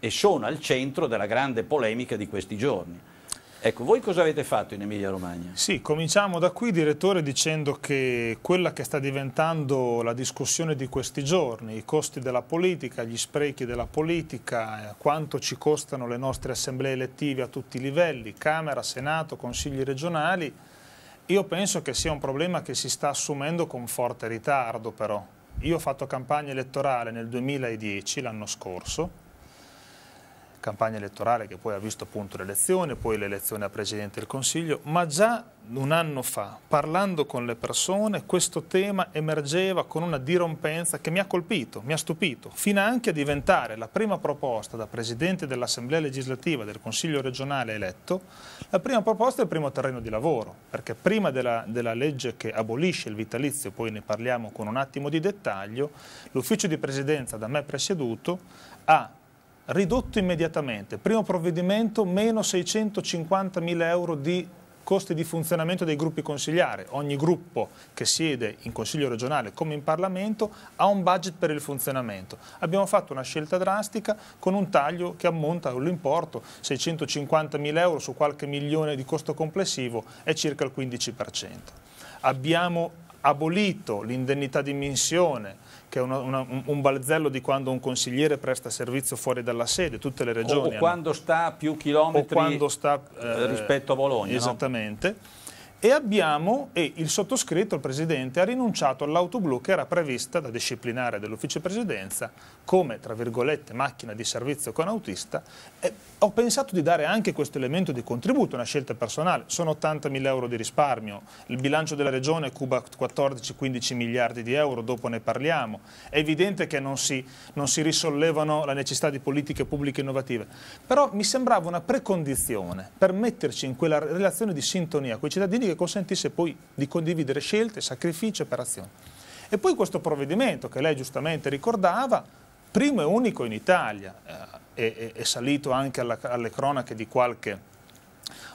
e sono al centro della grande polemica di questi giorni. Ecco, voi cosa avete fatto in Emilia Romagna? Sì, cominciamo da qui, direttore, dicendo che quella che sta diventando la discussione di questi giorni, i costi della politica, gli sprechi della politica, eh, quanto ci costano le nostre assemblee elettive a tutti i livelli, Camera, Senato, Consigli regionali, io penso che sia un problema che si sta assumendo con forte ritardo però. Io ho fatto campagna elettorale nel 2010, l'anno scorso, campagna elettorale che poi ha visto appunto l'elezione, poi l'elezione a Presidente del Consiglio, ma già un anno fa, parlando con le persone, questo tema emergeva con una dirompenza che mi ha colpito, mi ha stupito, fino anche a diventare la prima proposta da Presidente dell'Assemblea legislativa del Consiglio regionale eletto, la prima proposta e il primo terreno di lavoro, perché prima della, della legge che abolisce il vitalizio, poi ne parliamo con un attimo di dettaglio, l'ufficio di Presidenza da me presieduto ha ridotto immediatamente. Primo provvedimento, meno 650.000 euro di costi di funzionamento dei gruppi consigliari. Ogni gruppo che siede in Consiglio regionale come in Parlamento ha un budget per il funzionamento. Abbiamo fatto una scelta drastica con un taglio che ammonta all'importo 650 mila euro su qualche milione di costo complessivo è circa il 15%. Abbiamo abolito l'indennità di missione, che è una, una, un balzello di quando un consigliere presta servizio fuori dalla sede, tutte le regioni. O, o quando hanno, sta a più chilometri sta, eh, rispetto a Bologna. Esattamente. No? e abbiamo, e il sottoscritto, il Presidente, ha rinunciato all'auto blu che era prevista da disciplinare dell'Ufficio Presidenza come, tra virgolette, macchina di servizio con autista. E ho pensato di dare anche questo elemento di contributo, una scelta personale. Sono 80.000 euro di risparmio, il bilancio della Regione cuba 14-15 miliardi di euro, dopo ne parliamo. È evidente che non si, non si risollevano la necessità di politiche pubbliche innovative. Però mi sembrava una precondizione per metterci in quella relazione di sintonia con i cittadini che consentisse poi di condividere scelte, sacrifici e operazioni. E poi questo provvedimento che lei giustamente ricordava, primo e unico in Italia, eh, è, è, salito anche alla, alle cronache di qualche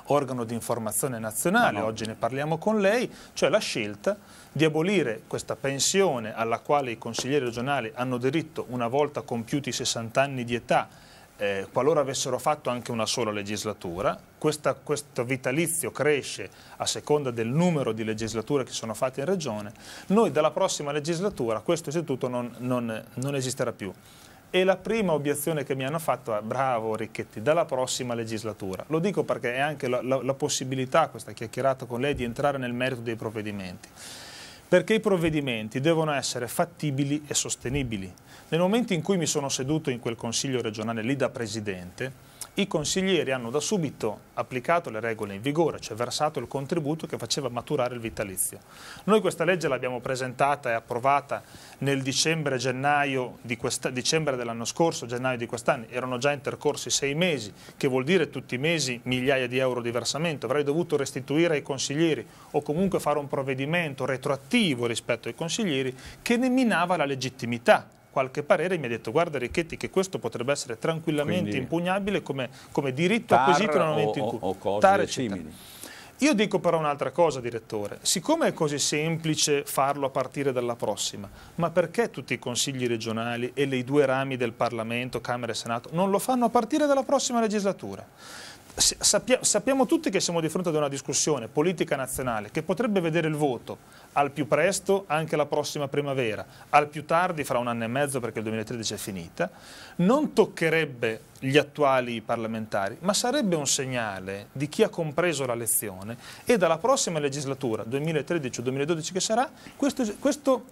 organo di informazione nazionale, no. oggi ne parliamo con lei, cioè la scelta di abolire questa pensione alla quale i consiglieri regionali hanno diritto una volta compiuti i 60 anni di età eh, qualora avessero fatto anche una sola legislatura, questa, questo vitalizio cresce a seconda del numero di legislature che sono fatte in regione, noi dalla prossima legislatura questo istituto non, non, non esisterà più. E la prima obiezione che mi hanno fatto è bravo Ricchetti, dalla prossima legislatura. Lo dico perché è anche la, la, la possibilità, questa chiacchierata con lei, di entrare nel merito dei provvedimenti perché i provvedimenti devono essere fattibili e sostenibili. Nel momento in cui mi sono seduto in quel Consiglio regionale lì da Presidente, i consiglieri hanno da subito applicato le regole in vigore, cioè versato il contributo che faceva maturare il vitalizio. Noi questa legge l'abbiamo presentata e approvata nel dicembre, dicembre dell'anno scorso, gennaio di quest'anno, erano già intercorsi sei mesi, che vuol dire tutti i mesi migliaia di euro di versamento, avrei dovuto restituire ai consiglieri o comunque fare un provvedimento retroattivo rispetto ai consiglieri che ne minava la legittimità qualche parere e mi ha detto guarda Ricchetti che questo potrebbe essere tranquillamente Quindi, impugnabile come, come diritto acquisito nel momento in cui o cose tar, simili. Io dico però un'altra cosa, direttore. Siccome è così semplice farlo a partire dalla prossima, ma perché tutti i consigli regionali e i due rami del Parlamento, Camera e Senato, non lo fanno a partire dalla prossima legislatura? sappiamo tutti che siamo di fronte ad una discussione politica nazionale che potrebbe vedere il voto al più presto anche la prossima primavera, al più tardi fra un anno e mezzo perché il 2013 è finita, non toccherebbe gli attuali parlamentari, ma sarebbe un segnale di chi ha compreso la lezione e dalla prossima legislatura, 2013 o 2012 che sarà, questo, questo,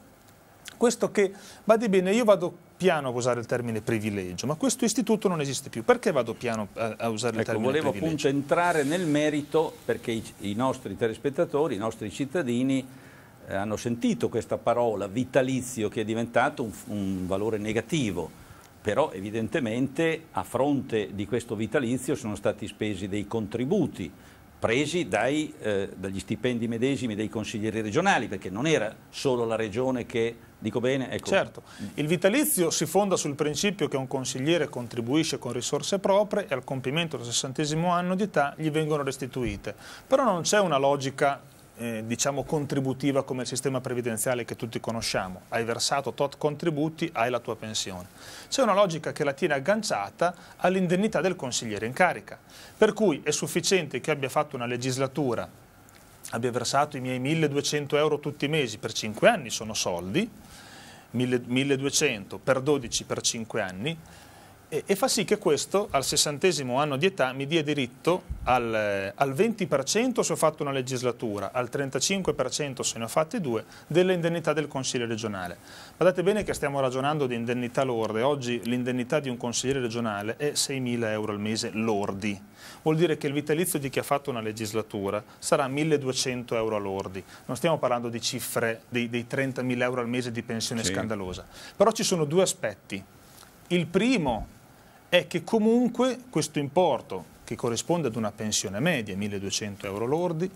questo che, vada bene, io vado piano a usare il termine privilegio, ma questo istituto non esiste più. Perché vado piano a, a usare ecco, il termine volevo privilegio? Volevo appunto entrare nel merito perché i, i nostri telespettatori, i nostri cittadini eh, hanno sentito questa parola vitalizio che è diventato un, un valore negativo però evidentemente a fronte di questo vitalizio sono stati spesi dei contributi presi dai, eh, dagli stipendi medesimi dei consiglieri regionali, perché non era solo la regione che, dico bene, ecco. Certo, il vitalizio si fonda sul principio che un consigliere contribuisce con risorse proprie e al compimento del sessantesimo anno di età gli vengono restituite, però non c'è una logica eh, diciamo contributiva come il sistema previdenziale che tutti conosciamo. Hai versato tot contributi, hai la tua pensione. C'è una logica che la tiene agganciata all'indennità del consigliere in carica. Per cui è sufficiente che abbia fatto una legislatura, abbia versato i miei 1200 euro tutti i mesi, per 5 anni sono soldi, 1200 per 12 per 5 anni, e, e, fa sì che questo al sessantesimo anno di età mi dia diritto al, eh, al 20% se ho fatto una legislatura, al 35% se ne ho fatte due, dell'indennità del Consiglio regionale. Guardate bene che stiamo ragionando di indennità lorde, oggi l'indennità di un consigliere regionale è 6.000 euro al mese lordi, vuol dire che il vitalizio di chi ha fatto una legislatura sarà 1.200 euro lordi, non stiamo parlando di cifre dei, dei 30.000 euro al mese di pensione sì. scandalosa, però ci sono due aspetti. Il primo è che comunque questo importo, che corrisponde ad una pensione media, 1200 euro lordi,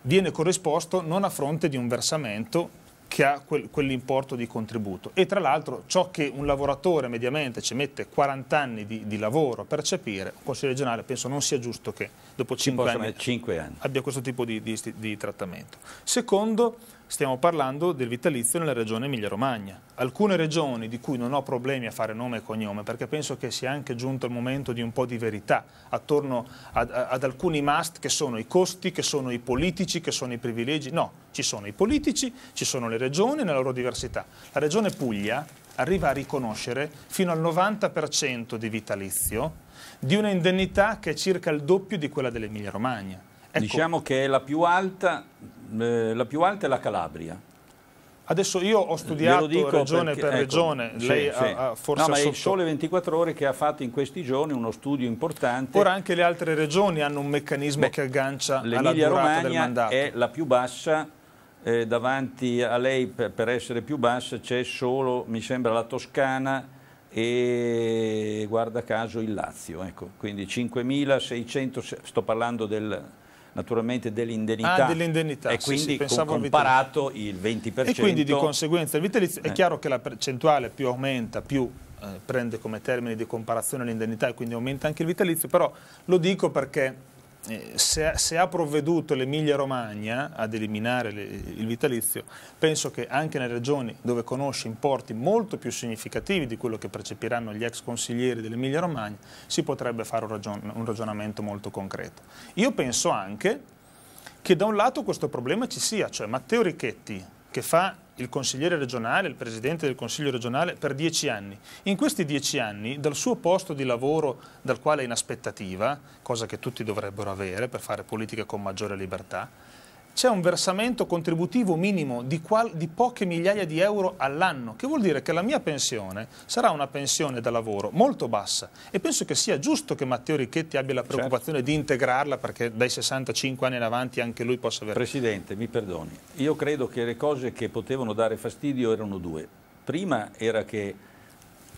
viene corrisposto non a fronte di un versamento che ha quel, quell'importo di contributo. E tra l'altro ciò che un lavoratore mediamente ci mette 40 anni di, di lavoro a percepire, un consiglio regionale penso non sia giusto che dopo 5 anni, 5 anni, abbia questo tipo di, di, di trattamento. Secondo, Stiamo parlando del vitalizio nella regione Emilia-Romagna. Alcune regioni di cui non ho problemi a fare nome e cognome, perché penso che sia anche giunto il momento di un po' di verità attorno ad, ad alcuni must che sono i costi, che sono i politici, che sono i privilegi. No, ci sono i politici, ci sono le regioni nella loro diversità. La regione Puglia arriva a riconoscere fino al 90% di vitalizio di un'indennità che è circa il doppio di quella dell'Emilia Romagna. Ecco. Diciamo che è la più alta, eh, la più alta è la Calabria. Adesso io ho eh, studiato regione perché, per ecco, regione, sì, lei sì. Ha, ha forse No, ma è il Sole 24 Ore che ha fatto in questi giorni uno studio importante. Ora anche le altre regioni hanno un meccanismo Beh, che aggancia alla durata Romagna del mandato. è la più bassa, eh, davanti a lei per, per essere più bassa c'è solo, mi sembra, la Toscana e guarda caso il Lazio, ecco. quindi 5.600, sto parlando del naturalmente dell'indennità. Ah, dell'indennità. E quindi sì, sì, comparato il 20%. E quindi di conseguenza il vitalizio, eh. è chiaro che la percentuale più aumenta, più eh, prende come termine di comparazione l'indennità e quindi aumenta anche il vitalizio, però lo dico perché eh, se, se, ha provveduto l'Emilia Romagna ad eliminare le, il vitalizio, penso che anche nelle regioni dove conosce importi molto più significativi di quello che percepiranno gli ex consiglieri dell'Emilia Romagna, si potrebbe fare un, ragion un ragionamento molto concreto. Io penso anche che da un lato questo problema ci sia, cioè Matteo Ricchetti che fa il consigliere regionale, il presidente del consiglio regionale per dieci anni. In questi dieci anni dal suo posto di lavoro dal quale è in aspettativa, cosa che tutti dovrebbero avere per fare politica con maggiore libertà, c'è un versamento contributivo minimo di, qual, di, poche migliaia di euro all'anno, che vuol dire che la mia pensione sarà una pensione da lavoro molto bassa e penso che sia giusto che Matteo Ricchetti abbia la certo. preoccupazione certo. di integrarla perché dai 65 anni in avanti anche lui possa avere... Presidente, mi perdoni, io credo che le cose che potevano dare fastidio erano due. Prima era che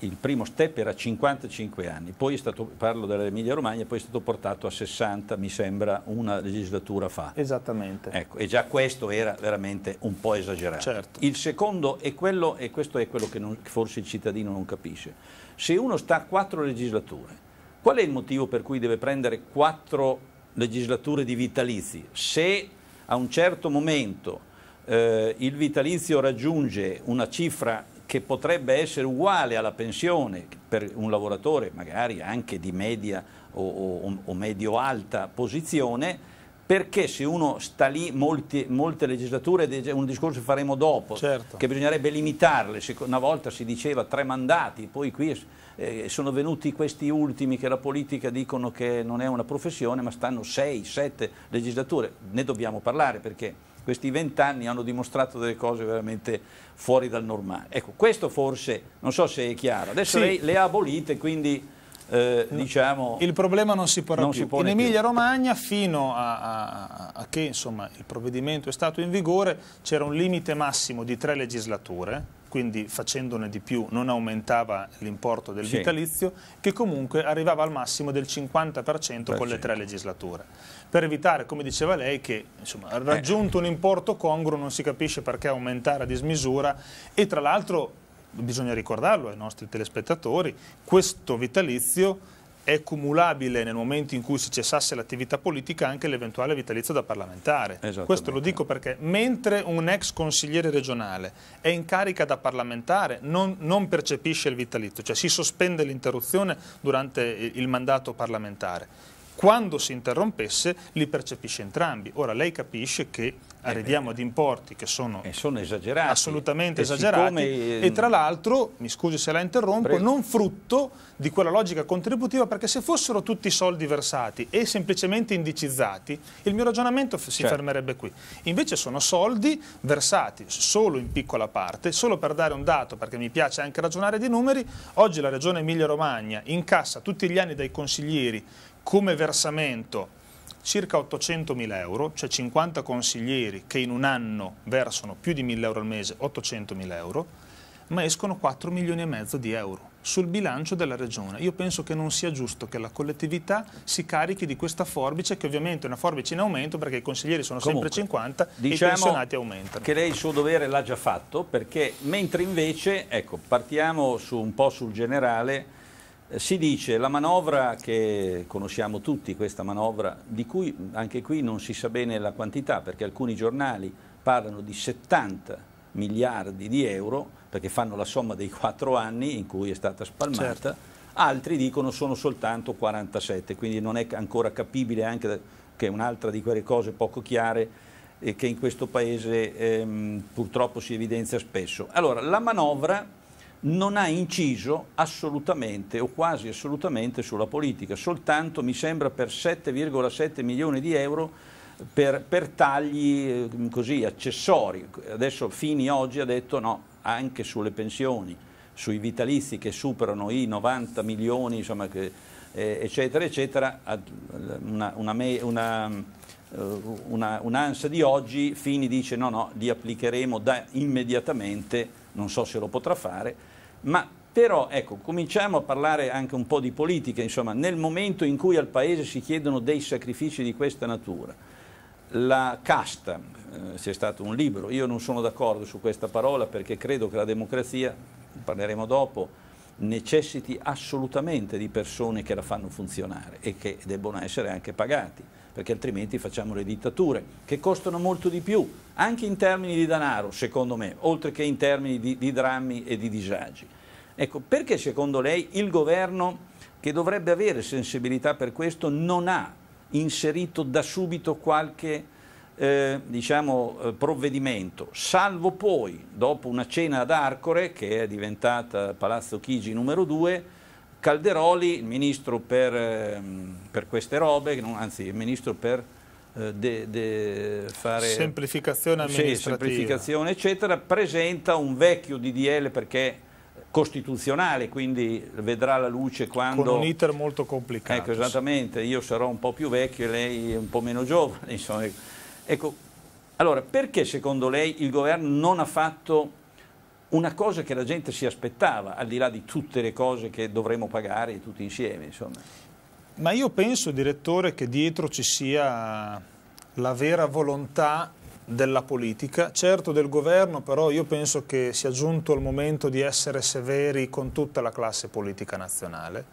il primo step era 55 anni, poi è stato, parlo dell'Emilia Romagna, poi è stato portato a 60, mi sembra, una legislatura fa. Esattamente. Ecco, e già questo era veramente un po' esagerato. Certo. Il secondo è quello, e questo è quello che non, forse il cittadino non capisce, se uno sta a quattro legislature, qual è il motivo per cui deve prendere quattro legislature di vitalizi? Se a un certo momento eh, il vitalizio raggiunge una cifra che potrebbe essere uguale alla pensione per un lavoratore magari anche di media o, o, o medio-alta posizione, perché se uno sta lì molti, molte legislature, un discorso che faremo dopo, certo. che bisognerebbe limitarle, una volta si diceva tre mandati, poi qui eh, sono venuti questi ultimi che la politica dicono che non è una professione, ma stanno sei, sette legislature, ne dobbiamo parlare perché questi vent'anni hanno dimostrato delle cose veramente fuori dal normale. Ecco, questo forse, non so se è chiaro, adesso sì. lei le ha abolite, quindi... Eh, diciamo, il problema non si porrà non più. Si in Emilia più. Romagna fino a, a, a che insomma, il provvedimento è stato in vigore c'era un limite massimo di tre legislature quindi facendone di più non aumentava l'importo del sì. vitalizio, che comunque arrivava al massimo del 50% con le tre legislature. Per evitare, come diceva lei, che insomma, raggiunto eh. un importo congruo non si capisce perché aumentare a dismisura e tra l'altro bisogna ricordarlo ai nostri telespettatori, questo vitalizio è cumulabile nel momento in cui si cessasse l'attività politica anche l'eventuale vitalizio da parlamentare. Questo lo dico perché mentre un ex consigliere regionale è in carica da parlamentare non, non percepisce il vitalizio, cioè si sospende l'interruzione durante il mandato parlamentare quando si interrompesse li percepisce entrambi. Ora lei capisce che eh, arriviamo eh ad importi che sono, sono esagerati, assolutamente e esagerati siccome... e tra l'altro, mi scusi se la interrompo, Prego. non frutto di quella logica contributiva perché se fossero tutti i soldi versati e semplicemente indicizzati il mio ragionamento si certo. fermerebbe qui. Invece sono soldi versati solo in piccola parte, solo per dare un dato perché mi piace anche ragionare di numeri, oggi la regione Emilia Romagna incassa tutti gli anni dai consiglieri come versamento circa 800.000 euro, cioè 50 consiglieri che in un anno versano più di 1.000 euro al mese, 800.000 euro, ma escono 4 milioni e mezzo di euro sul bilancio della regione. Io penso che non sia giusto che la collettività si carichi di questa forbice, che ovviamente è una forbice in aumento perché i consiglieri sono Comunque, sempre 50 diciamo e i diciamo pensionati aumentano. Che lei il suo dovere l'ha già fatto perché mentre invece, ecco, partiamo su, un po' sul generale, si dice la manovra che conosciamo tutti, questa manovra, di cui anche qui non si sa bene la quantità, perché alcuni giornali parlano di 70 miliardi di euro, perché fanno la somma dei quattro anni in cui è stata spalmata, certo. altri dicono sono soltanto 47, quindi non è ancora capibile anche che è un'altra di quelle cose poco chiare eh, che in questo Paese ehm, purtroppo si evidenzia spesso. Allora, la manovra non ha inciso assolutamente o quasi assolutamente sulla politica, soltanto mi sembra per 7,7 milioni di euro per, per tagli eh, così accessori. Adesso Fini oggi ha detto no, anche sulle pensioni, sui vitalizi che superano i 90 milioni, insomma, che, eh, eccetera, eccetera, eh, un'ansia un di oggi, Fini dice no, no, li applicheremo da immediatamente, non so se lo potrà fare, ma però ecco, cominciamo a parlare anche un po' di politica, insomma, nel momento in cui al Paese si chiedono dei sacrifici di questa natura, la casta, eh, c'è stato un libro, io non sono d'accordo su questa parola perché credo che la democrazia, parleremo dopo, necessiti assolutamente di persone che la fanno funzionare e che debbono essere anche pagati perché altrimenti facciamo le dittature, che costano molto di più, anche in termini di denaro, secondo me, oltre che in termini di, di drammi e di disagi. Ecco, perché secondo lei il governo, che dovrebbe avere sensibilità per questo, non ha inserito da subito qualche eh, diciamo, eh, provvedimento, salvo poi, dopo una cena ad Arcore, che è diventata Palazzo Chigi numero 2, Calderoli, il ministro per, ehm, per queste robe, anzi il ministro per eh, de, de fare semplificazione amministrativa, sì, semplificazione, eccetera, presenta un vecchio DDL perché costituzionale, quindi vedrà la luce quando... Con un iter molto complicato. Ecco, esattamente, io sarò un po' più vecchio e lei un po' meno giovane, insomma. Ecco, allora, perché secondo lei il governo non ha fatto una cosa che la gente si aspettava, al di là di tutte le cose che dovremmo pagare tutti insieme. Insomma. Ma io penso, direttore, che dietro ci sia la vera volontà della politica, certo del governo, però io penso che sia giunto il momento di essere severi con tutta la classe politica nazionale,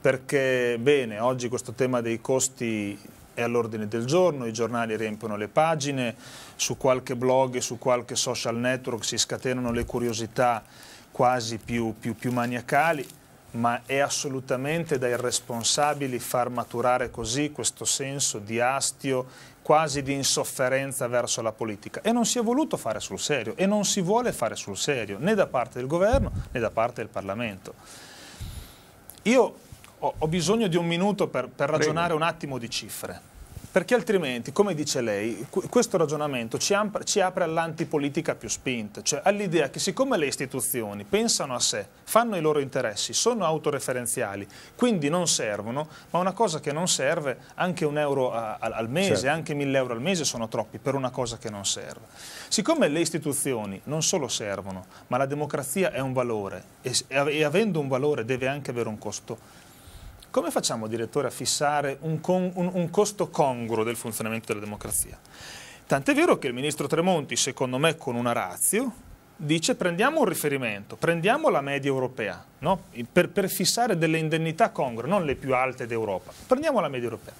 perché bene, oggi questo tema dei costi è all'ordine del giorno, i giornali riempiono le pagine, su qualche blog, e su qualche social network si scatenano le curiosità quasi più, più, più maniacali, ma è assolutamente da irresponsabili far maturare così questo senso di astio, quasi di insofferenza verso la politica. E non si è voluto fare sul serio, e non si vuole fare sul serio, né da parte del governo né da parte del Parlamento. Io ho, ho, bisogno di un minuto per, per ragionare Prego. un attimo di cifre. Perché altrimenti, come dice lei, questo ragionamento ci, ci apre all'antipolitica più spinta, cioè all'idea che siccome le istituzioni pensano a sé, fanno i loro interessi, sono autoreferenziali, quindi non servono, ma una cosa che non serve, anche un euro a, a, al mese, certo. anche mille euro al mese sono troppi per una cosa che non serve. Siccome le istituzioni non solo servono, ma la democrazia è un valore e, e avendo un valore deve anche avere un costo come facciamo, direttore, a fissare un, con, un, un costo congruo del funzionamento della democrazia? Tant'è vero che il ministro Tremonti, secondo me, con una razio, dice prendiamo un riferimento, prendiamo la media europea, no? per, per, fissare delle indennità congrue, non le più alte d'Europa, prendiamo la media europea.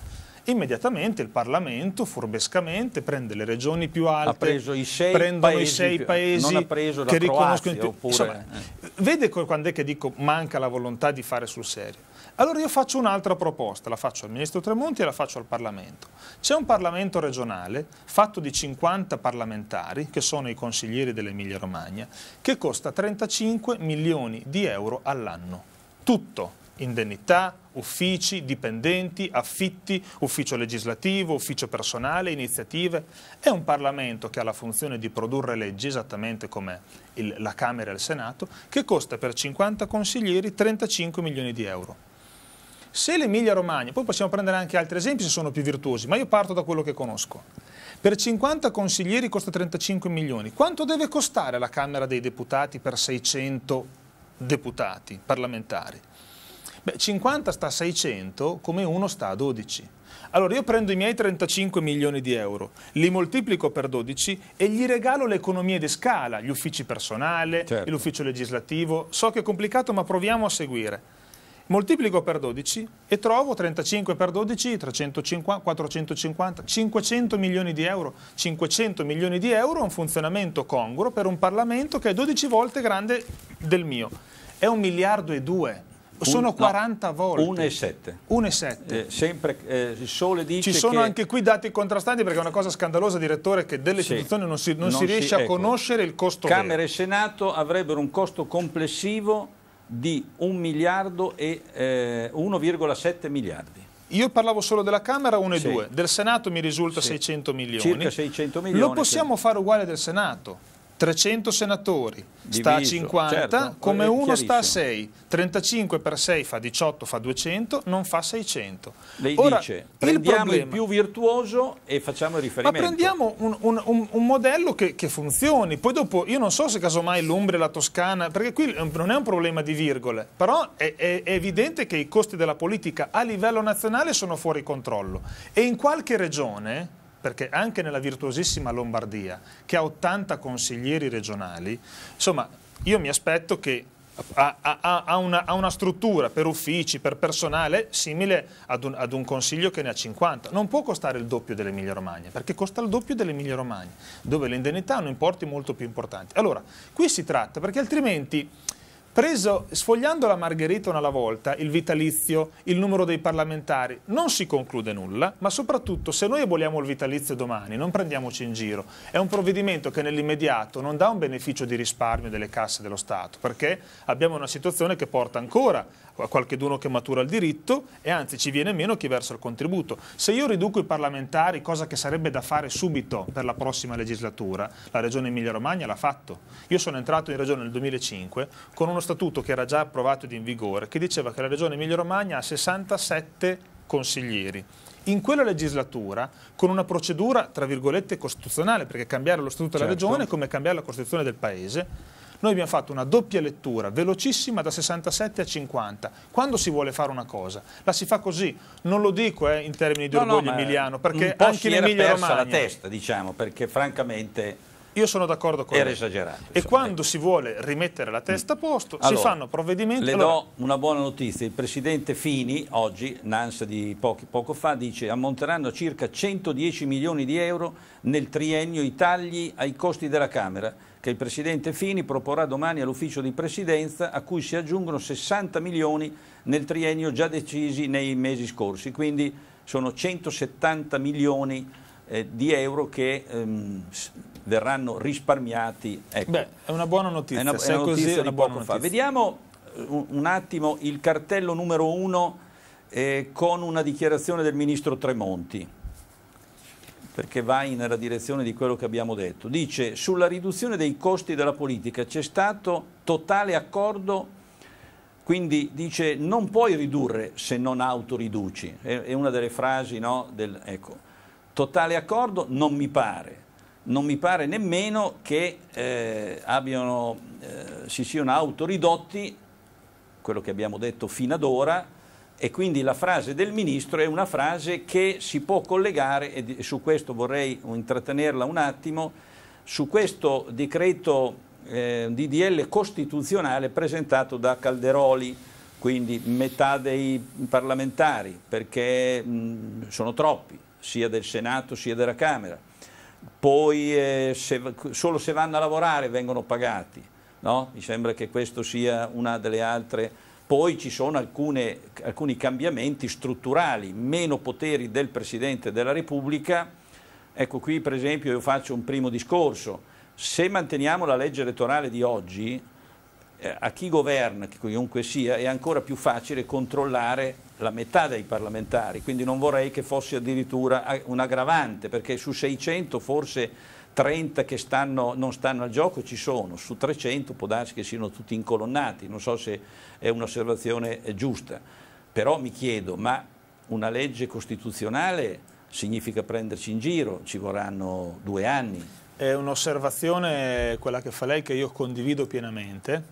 Immediatamente il Parlamento furbescamente prende le regioni più alte, ha preso i sei prendono paesi, i sei paesi che riconoscono il più. Oppure, Insomma, eh. Vede quando è che dico manca la volontà di fare sul serio. Allora io faccio un'altra proposta, la faccio al Ministro Tremonti e la faccio al Parlamento. C'è un Parlamento regionale fatto di 50 parlamentari, che sono i consiglieri dell'Emilia Romagna, che costa 35 milioni di euro all'anno. Tutto, indennità, uffici, dipendenti, affitti, ufficio legislativo, ufficio personale, iniziative. È un Parlamento che ha la funzione di produrre leggi, esattamente come il, la Camera e il Senato, che costa per 50 consiglieri 35 milioni di euro. Se l'Emilia Romagna, poi possiamo prendere anche altri esempi se sono più virtuosi, ma io parto da quello che conosco. Per 50 consiglieri costa 35 milioni. Quanto deve costare la Camera dei Deputati per 600 deputati parlamentari? Beh, 50 sta a 600 come uno sta a 12. Allora io prendo i miei 35 milioni di euro, li moltiplico per 12 e gli regalo le economie di scala, gli uffici personale, certo. l'ufficio legislativo. So che è complicato ma proviamo a seguire moltiplico per 12 e trovo 35 per 12, 350, 450, 500 milioni di euro. 500 milioni di euro è un funzionamento congruo per un Parlamento che è 12 volte grande del mio. È un miliardo e due. Sono un, 40 no, volte. 1,7. 1,7. Eh, sempre, eh, il sole dice Ci sono che... anche qui dati contrastanti perché è una cosa scandalosa, direttore, che delle sì, istituzioni non si, non non si riesce si, a ecco, conoscere il costo Camera vero. e Senato avrebbero un costo complessivo di 1 miliardo e eh, 1,7 miliardi. Io parlavo solo della Camera 1 e sì. 2, del Senato mi risulta sì. 600 milioni. Circa 600 milioni. Lo possiamo sì. fare uguale del Senato? 300 senatori, Diviso, sta a 50, certo, come eh, uno sta a 6, 35 per 6 fa 18, fa 200, non fa 600. Lei Ora, dice, prendiamo il, problema, il, più virtuoso e facciamo riferimento. Ma prendiamo un, un, un, un modello che, che, funzioni, poi dopo io non so se casomai l'Umbria e la Toscana, perché qui non è un problema di virgole, però è, è, è evidente che i costi della politica a livello nazionale sono fuori controllo e in qualche regione perché anche nella virtuosissima Lombardia, che ha 80 consiglieri regionali, insomma, io mi aspetto che ha, una, una, struttura per uffici, per personale simile ad un, ad un, consiglio che ne ha 50. Non può costare il doppio dell'Emilia Romagna, perché costa il doppio dell'Emilia Romagna, dove le indennità hanno importi molto più importanti. Allora, qui si tratta, perché altrimenti Preso, sfogliando la margherita una alla volta, il vitalizio, il numero dei parlamentari, non si conclude nulla, ma soprattutto se noi aboliamo il vitalizio domani, non prendiamoci in giro, è un provvedimento che nell'immediato non dà un beneficio di risparmio delle casse dello Stato, perché abbiamo una situazione che porta ancora a qualcheduno che matura il diritto e anzi ci viene meno chi versa il contributo. Se io riduco i parlamentari, cosa che sarebbe da fare subito per la prossima legislatura, la Regione Emilia-Romagna l'ha fatto. Io sono entrato in Regione nel 2005 con uno statuto che era già approvato ed in vigore, che diceva che la Regione Emilia-Romagna ha 67 consiglieri in quella legislatura con una procedura tra virgolette costituzionale, perché cambiare lo statuto della certo. regione è come cambiare la costituzione del paese, noi abbiamo fatto una doppia lettura, velocissima, da 67 a 50. Quando si vuole fare una cosa, la si fa così. Non lo dico eh, in termini di no, orgoglio no, emiliano, perché anche in Emilia Romagna... la testa, diciamo, perché francamente... Io sono d'accordo con Era lei. esagerato. E quando si vuole rimettere la testa a posto, allora, si fanno provvedimenti... Le allora... do una buona notizia. Il presidente Fini, oggi, NANS di pochi, poco fa, dice ammonteranno circa 110 milioni di euro nel triennio i tagli ai costi della Camera che il Presidente Fini proporrà domani all'Ufficio di Presidenza a cui si aggiungono 60 milioni nel triennio già decisi nei mesi scorsi, quindi sono 170 milioni eh, di euro che ehm, verranno risparmiati. Ecco. Beh, è una buona notizia, è una, è una notizia è una buona notizia. Vediamo eh, un, un, attimo il cartello numero uno eh, con una dichiarazione del Ministro Tremonti perché vai nella direzione di quello che abbiamo detto. Dice sulla riduzione dei costi della politica c'è stato totale accordo, quindi dice non puoi ridurre se non autoriduci, è, è una delle frasi no, del... Ecco. Totale accordo non mi pare, non mi pare nemmeno che eh, abbiano, eh, si siano autoridotti, quello che abbiamo detto fino ad ora, e quindi la frase del ministro è una frase che si può collegare, e su questo vorrei intrattenerla un attimo, su questo decreto eh, DDL costituzionale presentato da Calderoli, quindi metà dei parlamentari, perché mh, sono troppi, sia del Senato sia della Camera. Poi eh, se, solo se vanno a lavorare vengono pagati, no? mi sembra che questa sia una delle altre poi ci sono alcune, alcuni cambiamenti strutturali, meno poteri del Presidente della Repubblica. Ecco qui per esempio io faccio un primo discorso. Se manteniamo la legge elettorale di oggi, eh, a chi governa, chiunque sia, è ancora più facile controllare la metà dei parlamentari. Quindi non vorrei che fosse addirittura un aggravante, perché su 600 forse 30 che stanno, non stanno al gioco ci sono, su 300 può darsi che siano tutti incolonnati, non so se è un'osservazione eh, giusta, però mi chiedo, ma una legge costituzionale significa prenderci in giro, ci vorranno due anni. È un'osservazione, quella che fa lei, che io condivido pienamente,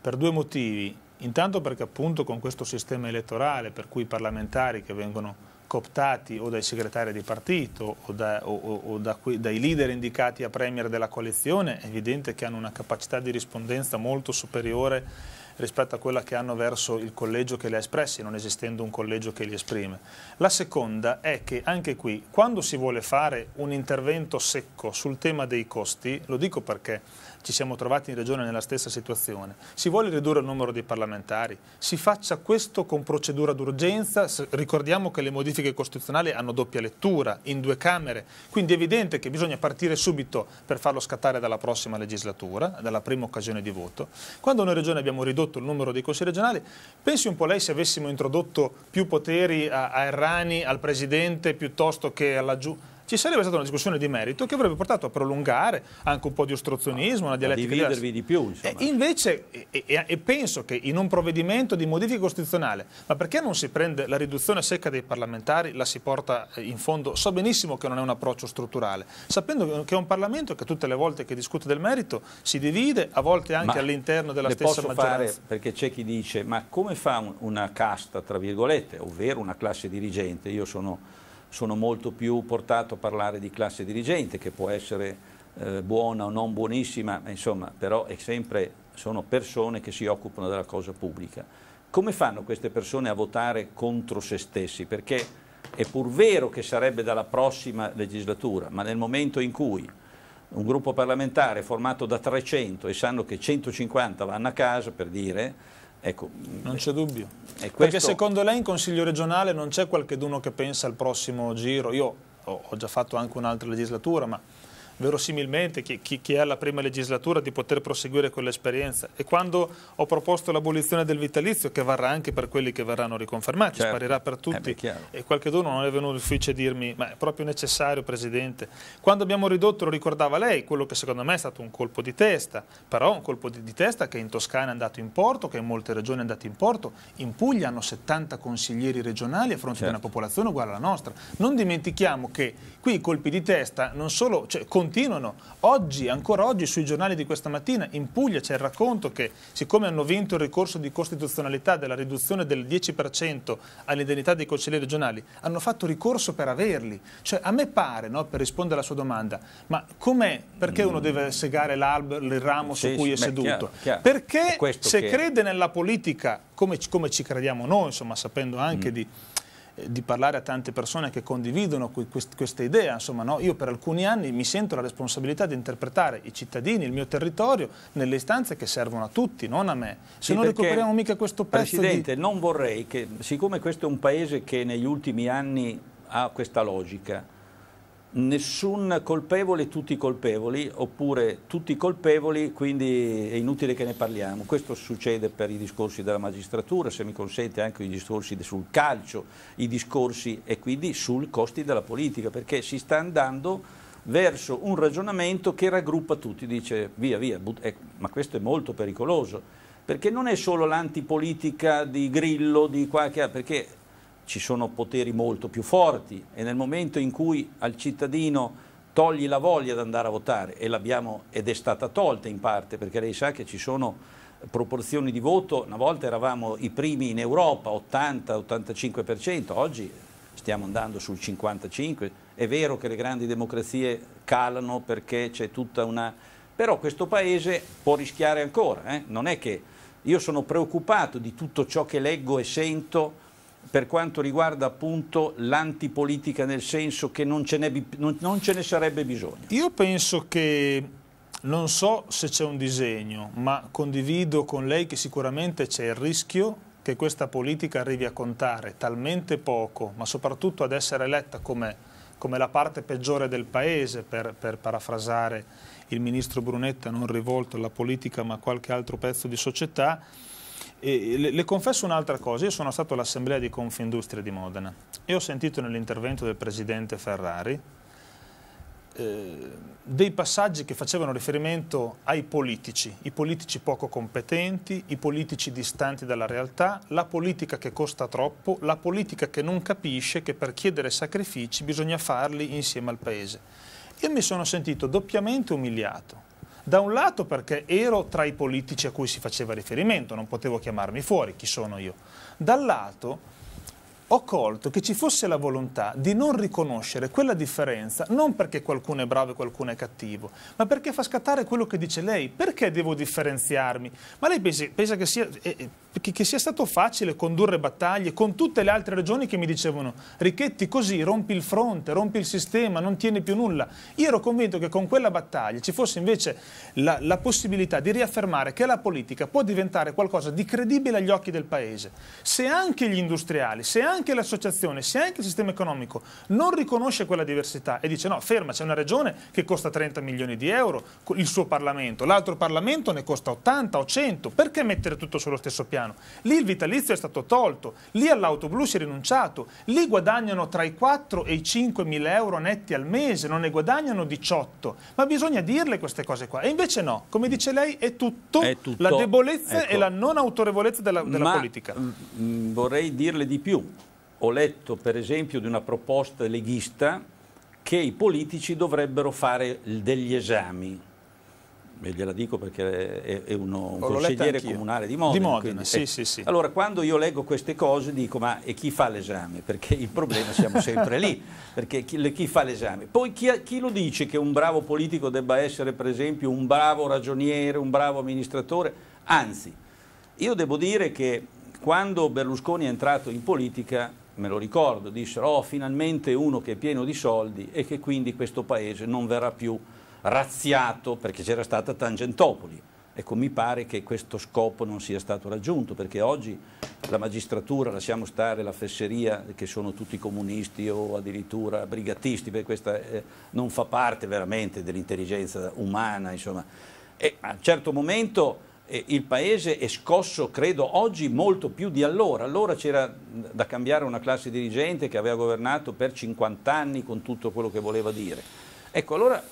per due motivi. Intanto perché appunto con questo sistema elettorale, per cui i parlamentari che vengono cooptati o dai segretari di partito o, da, o, o da, dai leader indicati a premier della coalizione, è evidente che hanno una capacità di rispondenza molto superiore rispetto a quella che hanno verso il collegio che le ha espressi, non esistendo un collegio che li esprime. La seconda è che anche qui, quando si vuole fare un intervento secco sul tema dei costi, lo dico perché ci siamo trovati in regione nella stessa situazione, si vuole ridurre il numero dei parlamentari, si faccia questo con procedura d'urgenza, ricordiamo che le modifiche costituzionali hanno doppia lettura, in due camere, quindi è evidente che bisogna partire subito per farlo scattare dalla prossima legislatura, dalla prima occasione di voto. Quando noi regione abbiamo ridotto il numero dei consigli regionali, pensi un po' lei se avessimo introdotto più poteri a, a errare Draghi al Presidente piuttosto che alla Giunta? ci sarebbe stata una discussione di merito che avrebbe portato a prolungare anche un po' di ostruzionismo, una dialettica. A dividervi di più. Insomma. E invece, e, e, e penso che in un provvedimento di modifica costituzionale, ma perché non si prende la riduzione secca dei parlamentari, la si porta eh, in fondo? So benissimo che non è un approccio strutturale, sapendo che è un Parlamento che tutte le volte che discute del merito si divide, a volte anche ma all'interno della stessa maggioranza. Fare, perché c'è chi dice, ma come fa una casta, tra virgolette, ovvero una classe dirigente, io sono sono molto più portato a parlare di classe dirigente che può essere eh, buona o non buonissima, insomma, però è sempre, sono persone che si occupano della cosa pubblica. Come fanno queste persone a votare contro se stessi? Perché è pur vero che sarebbe dalla prossima legislatura, ma nel momento in cui un gruppo parlamentare è formato da 300 e sanno che 150 vanno a casa, per dire, Ecco, non c'è dubbio. Questo... Perché secondo lei in Consiglio regionale non c'è qualcuno che pensa al prossimo giro? Io ho già fatto anche un'altra legislatura, ma verosimilmente chi, chi, chi è alla prima legislatura di poter proseguire con l'esperienza. E quando ho proposto l'abolizione del vitalizio, che varrà anche per quelli che verranno riconfermati, certo. sparirà per tutti, eh beh, e qualche dono non è venuto in ufficio a dirmi ma è proprio necessario Presidente. Quando abbiamo ridotto, lo ricordava lei, quello che secondo me è stato un colpo di testa, però un colpo di, di testa che in Toscana è andato in porto, che in molte regioni è andato in porto, in Puglia hanno 70 consiglieri regionali a fronte certo. di una certo. popolazione uguale alla nostra. Non dimentichiamo che qui i colpi di testa non solo cioè, con continuano. Oggi, ancora oggi, sui giornali di questa mattina, in Puglia c'è il racconto che siccome hanno vinto il ricorso di costituzionalità della riduzione del 10% all'indennità dei consiglieri regionali, hanno fatto ricorso per averli. Cioè, a me pare, no, per rispondere alla sua domanda, ma com'è, perché uno mm. deve segare l'albero, il ramo sì, su cui è sì, seduto? chiaro, chiaro. Perché se che... crede nella politica, come, come, ci crediamo noi, insomma, sapendo anche mm. di di parlare a tante persone che condividono questa idea. Insomma, no? Io per alcuni anni mi sento la responsabilità di interpretare i cittadini, il mio territorio, nelle istanze che servono a tutti, non a me. Se sì, non recuperiamo mica questo pezzo Presidente, di... non vorrei che, siccome questo è un paese che negli ultimi anni ha questa logica, nessun colpevole, tutti colpevoli, oppure tutti colpevoli, quindi è inutile che ne parliamo. Questo succede per i discorsi della magistratura, se mi consente anche i discorsi sul calcio, i discorsi e quindi sui costi della politica, perché si sta andando verso un ragionamento che raggruppa tutti, dice via via, eh, ma questo è molto pericoloso, perché non è solo l'antipolitica di Grillo, di qualche, perché ci sono poteri molto più forti e nel momento in cui al cittadino togli la voglia di andare a votare ed è stata tolta in parte perché lei sa che ci sono proporzioni di voto, una volta eravamo i primi in Europa, 80-85%, oggi stiamo andando sul 55%, è vero che le grandi democrazie calano perché c'è tutta una... però questo Paese può rischiare ancora, eh? non è che io sono preoccupato di tutto ciò che leggo e sento per quanto riguarda appunto l'antipolitica nel senso che non ce, non, non ce ne sarebbe bisogno? Io penso che non so se c'è un disegno, ma condivido con lei che sicuramente c'è il rischio che questa politica arrivi a contare talmente poco, ma soprattutto ad essere eletta come, come la parte peggiore del Paese, per, per, parafrasare il ministro Brunetta, non rivolto alla politica ma a qualche altro pezzo di società, e le, le confesso un'altra cosa, io sono stato all'assemblea di Confindustria di Modena e ho sentito nell'intervento del presidente Ferrari eh, dei passaggi che facevano riferimento ai politici, i politici poco competenti, i politici distanti dalla realtà, la politica che costa troppo, la politica che non capisce che per chiedere sacrifici bisogna farli insieme al Paese. Io mi sono sentito doppiamente umiliato da un lato perché ero tra i politici a cui si faceva riferimento, non potevo chiamarmi fuori, chi sono io. Dall'altro ho colto che ci fosse la volontà di non riconoscere quella differenza non perché qualcuno è bravo e qualcuno è cattivo, ma perché fa scattare quello che dice lei. Perché devo differenziarmi? Ma lei pensa, pensa che sia... Eh, eh che, che sia stato facile condurre battaglie con tutte le altre regioni che mi dicevano Ricchetti così rompi il fronte, rompi il sistema, non tiene più nulla. Io ero convinto che con quella battaglia ci fosse invece la, la possibilità di riaffermare che la politica può diventare qualcosa di credibile agli occhi del Paese. Se anche gli industriali, se anche l'associazione, se anche il sistema economico non riconosce quella diversità e dice no, ferma, c'è una regione che costa 30 milioni di euro, il suo Parlamento, l'altro Parlamento ne costa 80 o 100, perché mettere tutto sullo stesso piano? italiano. Lì il vitalizio è stato tolto, lì all'auto blu si è rinunciato, lì guadagnano tra i 4 e i 5 mila euro netti al mese, non ne guadagnano 18. Ma bisogna dirle queste cose qua. E invece no, come dice lei, è tutto, è tutto la debolezza ecco. e la non autorevolezza della, della Ma, politica. Mh, mm, mm, vorrei dirle di più. Ho letto per esempio di una proposta leghista che i politici dovrebbero fare degli esami e gliela dico perché è, è uno, un consigliere comunale di Modena. Di Modena sì, eh, sì, sì. Allora quando io leggo queste cose dico ma e chi fa l'esame? Perché il problema siamo sempre lì, perché chi, chi fa l'esame? Poi chi, chi, lo dice che un bravo politico debba essere per esempio un bravo ragioniere, un bravo amministratore? Anzi, io devo dire che quando Berlusconi è entrato in politica, me lo ricordo, dissero oh finalmente uno che è pieno di soldi e che quindi questo paese non verrà più razziato perché c'era stata Tangentopoli. Ecco, mi pare che questo scopo non sia stato raggiunto, perché oggi la magistratura, lasciamo stare la fesseria, che sono tutti comunisti o addirittura brigatisti, perché questa eh, non fa parte veramente dell'intelligenza umana, insomma. E a un certo momento eh, il paese è scosso, credo, oggi molto più di allora. Allora c'era da cambiare una classe dirigente che aveva governato per 50 anni con tutto quello che voleva dire. Ecco, allora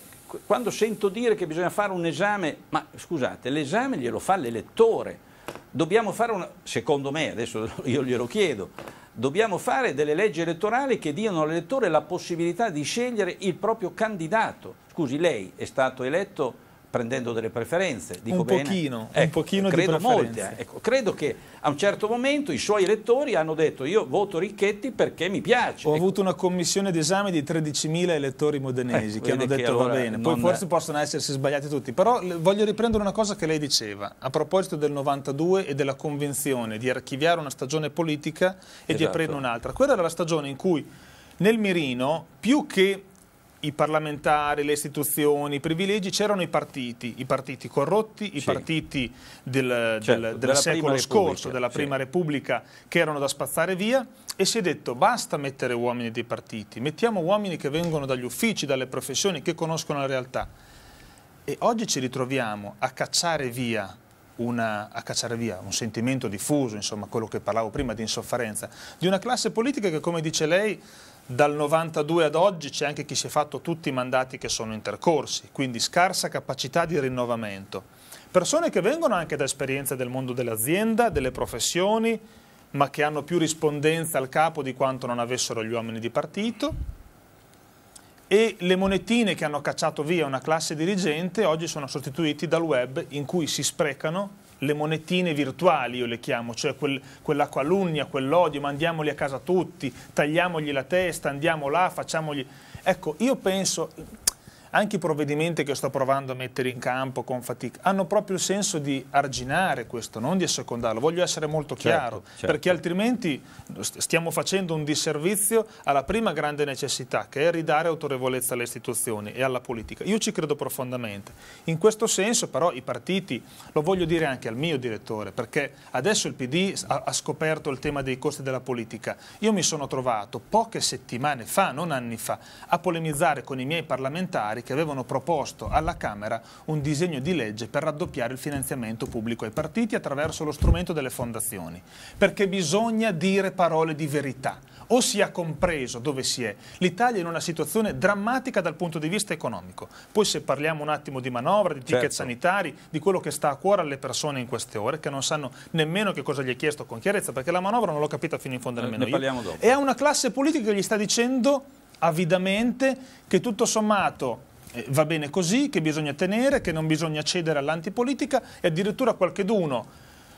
quando sento dire che bisogna fare un esame, ma scusate, l'esame glielo fa l'elettore. Dobbiamo fare una, secondo me, adesso io glielo chiedo, dobbiamo fare delle leggi elettorali che diano all'elettore la possibilità di scegliere il proprio candidato. Scusi, lei è stato eletto prendendo delle preferenze. Dico un, bene. Pochino, ecco, un pochino credo di preferenze. Molte, eh. ecco, credo che a un certo momento i suoi elettori hanno detto io voto Ricchetti perché mi piace. Ho ecco. avuto una commissione d'esame di 13.000 elettori modenesi ecco, che hanno detto che allora va bene, poi forse possono essersi sbagliati tutti, però voglio riprendere una cosa che lei diceva a proposito del 92 e della convenzione di archiviare una stagione politica e esatto. di aprire esatto. un'altra. Quella era la stagione in cui nel mirino più che i parlamentari, le istituzioni, i privilegi, c'erano i partiti, i partiti corrotti, sì. i partiti del, cioè, del, certo, del secolo scorso, della Prima sì. Repubblica, che erano da spazzare via e si è detto basta mettere uomini dei partiti, mettiamo uomini che vengono dagli uffici, dalle professioni, che conoscono la realtà. E oggi ci ritroviamo a cacciare via una, a cacciare via un sentimento diffuso, insomma quello che parlavo prima di insofferenza, di una classe politica che come dice lei dal 92 ad oggi c'è anche chi si è fatto tutti i mandati che sono intercorsi, quindi scarsa capacità di rinnovamento. Persone che vengono anche da esperienze del mondo dell'azienda, delle professioni, ma che hanno più rispondenza al capo di quanto non avessero gli uomini di partito. E le monetine che hanno cacciato via una classe dirigente oggi sono sostituiti dal web in cui si sprecano le monetine virtuali, io le chiamo, cioè quel, quella calunnia, quell'odio, mandiamoli a casa tutti, tagliamogli la testa, andiamo là, facciamogli... Ecco, io penso, anche i provvedimenti che sto provando a mettere in campo con fatica, hanno proprio il senso di arginare questo, non di assecondarlo. Voglio essere molto certo, chiaro, certo, certo. perché altrimenti stiamo facendo un disservizio alla prima grande necessità, che è ridare autorevolezza alle istituzioni e alla politica. Io ci credo profondamente. In questo senso però i partiti, lo voglio dire anche al mio direttore, perché adesso il PD ha, ha scoperto il tema dei costi della politica. Io mi sono trovato poche settimane fa, non anni fa, a polemizzare con i miei parlamentari che avevano proposto alla Camera un disegno di legge per raddoppiare il finanziamento pubblico ai partiti attraverso lo strumento delle fondazioni, perché bisogna dire parole di verità o si ha compreso dove si è. L'Italia è in una situazione drammatica dal punto di vista economico. Poi se parliamo un attimo di manovra, di ticket certo. sanitari, di quello che sta a cuore alle persone in queste ore, che non sanno nemmeno che cosa gli è chiesto con chiarezza, perché la manovra non l'ho capita fino in fondo eh, nemmeno ne io. Dopo. E ha una classe politica che gli sta dicendo avidamente che tutto sommato eh, va bene così, che bisogna tenere, che non bisogna cedere all'antipolitica e addirittura qualcheduno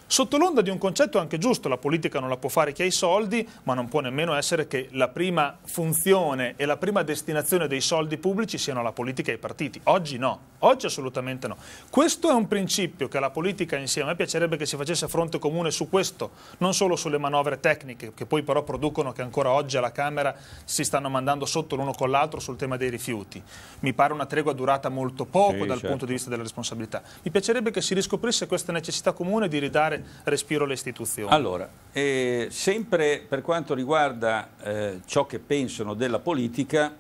Sotto l'onda di un concetto anche giusto, la politica non la può fare chi ha i soldi, ma non può nemmeno essere che la prima funzione e la prima destinazione dei soldi pubblici siano la politica e i partiti. Oggi no, oggi assolutamente no. Questo è un principio che la politica insieme, a me piacerebbe che si facesse fronte comune su questo, non solo sulle manovre tecniche, che poi però producono che ancora oggi alla Camera si stanno mandando sotto l'uno con l'altro sul tema dei rifiuti. Mi pare una tregua durata molto poco sì, dal certo. punto di vista della responsabilità. Mi piacerebbe che si riscoprisse questa necessità comune di ridare dare respiro alle istituzioni? Allora, eh, sempre per quanto riguarda eh, ciò che pensano della politica,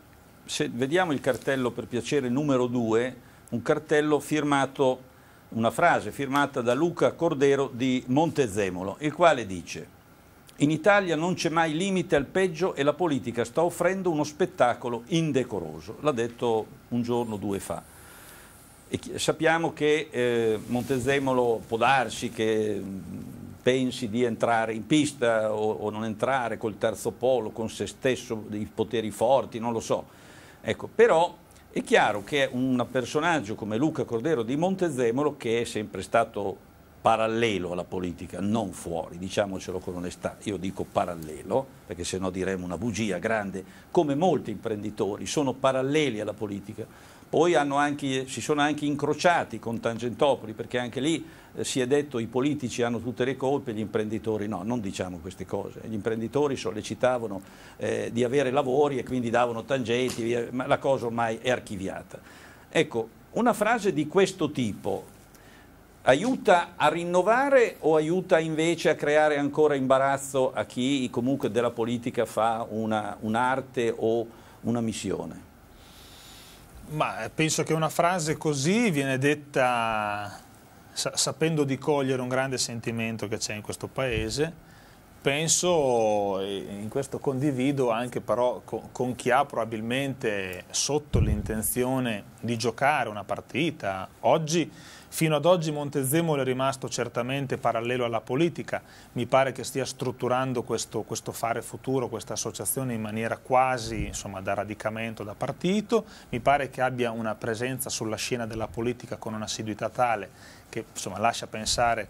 se vediamo il cartello per piacere numero due, un cartello firmato, una frase firmata da Luca Cordero di Montezemolo, il quale dice in Italia non c'è mai limite al peggio e la politica sta offrendo uno spettacolo indecoroso, l'ha detto un giorno o due fa. E sappiamo che eh, Montezemolo può darsi che pensi di entrare in pista o, o, non entrare col terzo polo, con se stesso, dei poteri forti, non lo so. Ecco, però è chiaro che un personaggio come Luca Cordero di Montezemolo, che è sempre stato parallelo alla politica, non fuori, diciamocelo con onestà, io dico parallelo, perché sennò diremmo una bugia grande, come molti imprenditori sono paralleli alla politica poi anche, si sono anche incrociati con Tangentopoli perché anche lì eh, si è detto i politici hanno tutte le colpe, gli imprenditori no, non diciamo queste cose. Gli imprenditori sollecitavano eh, di avere lavori e quindi davano tangenti, ma la cosa ormai è archiviata. Ecco, una frase di questo tipo aiuta a rinnovare o aiuta invece a creare ancora imbarazzo a chi comunque della politica fa un'arte un o una missione? Ma eh, penso che una frase così viene detta sapendo di cogliere un grande sentimento che c'è in questo paese penso, e in questo condivido anche però con chi ha probabilmente sotto l'intenzione di giocare una partita. Oggi, fino ad oggi Montezemolo è rimasto certamente parallelo alla politica, mi pare che stia strutturando questo, questo fare futuro, questa associazione in maniera quasi insomma, da radicamento, da partito, mi pare che abbia una presenza sulla scena della politica con un'assiduità tale che insomma, lascia pensare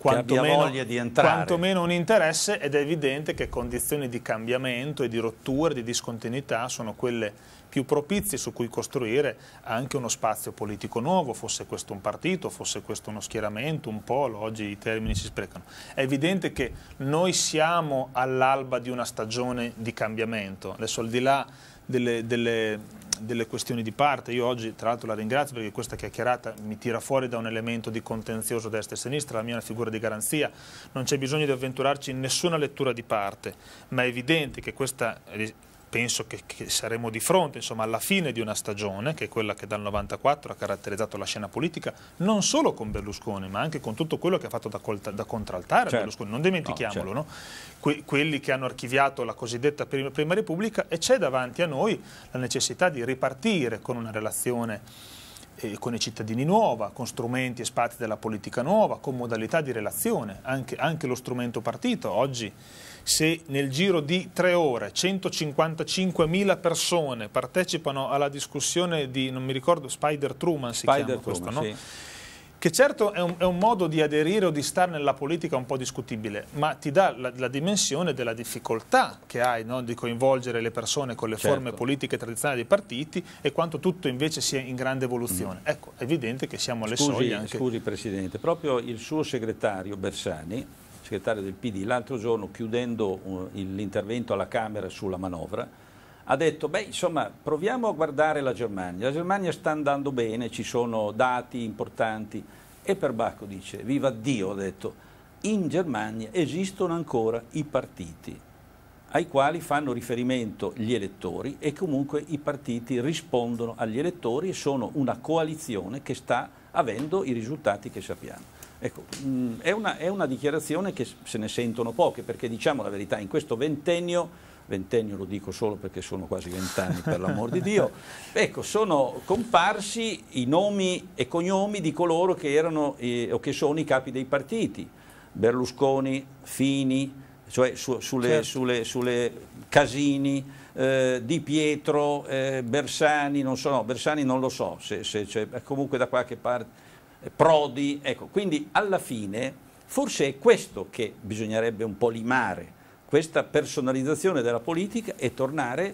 quantomeno, quantomeno un interesse ed è evidente che condizioni di cambiamento e di rottura, di discontinuità sono quelle più propizie su cui costruire anche uno spazio politico nuovo, fosse questo un partito, fosse questo uno schieramento, un polo, oggi i termini si sprecano. È evidente che noi siamo all'alba di una stagione di cambiamento, adesso al di là delle, delle delle questioni di parte. Io oggi tra l'altro la ringrazio perché questa chiacchierata mi tira fuori da un elemento di contenzioso destra e sinistra, la mia è una figura di garanzia, non c'è bisogno di avventurarci in nessuna lettura di parte, ma è evidente che questa penso che, che, saremo di fronte insomma, alla fine di una stagione, che è quella che dal 94 ha caratterizzato la scena politica, non solo con Berlusconi, ma anche con tutto quello che ha fatto da, colta, da contraltare certo. Berlusconi, non dimentichiamolo, no, certo. no? Que quelli che hanno archiviato la cosiddetta prima, prima Repubblica e c'è davanti a noi la necessità di ripartire con una relazione eh, con i cittadini nuova, con strumenti e spazi della politica nuova, con modalità di relazione, anche, anche lo strumento partito oggi se nel giro di tre ore 155.000 persone partecipano alla discussione di, non mi ricordo, Spider Truman si Spider chiama Truman, questo, no? Sì che certo è un, è un, modo di aderire o di stare nella politica un po' discutibile, ma ti dà la, la dimensione della difficoltà che hai no? di coinvolgere le persone con le certo. forme politiche tradizionali dei partiti e quanto tutto invece sia in grande evoluzione. Mm. Ecco, è evidente che siamo alle scusi, soglie. Anche... Scusi Presidente, proprio il suo segretario Bersani segretario del PD l'altro giorno chiudendo eh, l'intervento alla Camera sulla manovra ha detto, beh insomma proviamo a guardare la Germania, la Germania sta andando bene, ci sono dati importanti e per Bacco dice, viva Dio, ha detto, in Germania esistono ancora i partiti ai quali fanno riferimento gli elettori e comunque i partiti rispondono agli elettori e sono una coalizione che sta avendo i risultati che sappiamo. Ecco, mm, è una, è una, dichiarazione che se ne sentono poche, perché diciamo la verità, in questo ventennio, ventennio lo dico solo perché sono quasi vent'anni per l'amor di Dio, ecco, sono comparsi i nomi e cognomi di coloro che erano eh, o che sono i capi dei partiti, Berlusconi, Fini, cioè su, sulle, certo. sulle, sulle, Casini, eh, Di Pietro, eh, Bersani, non so, no, Bersani non lo so, se, se, cioè, comunque da qualche parte Prodi, ecco, quindi alla fine forse è questo che bisognerebbe un po' limare, questa personalizzazione della politica e tornare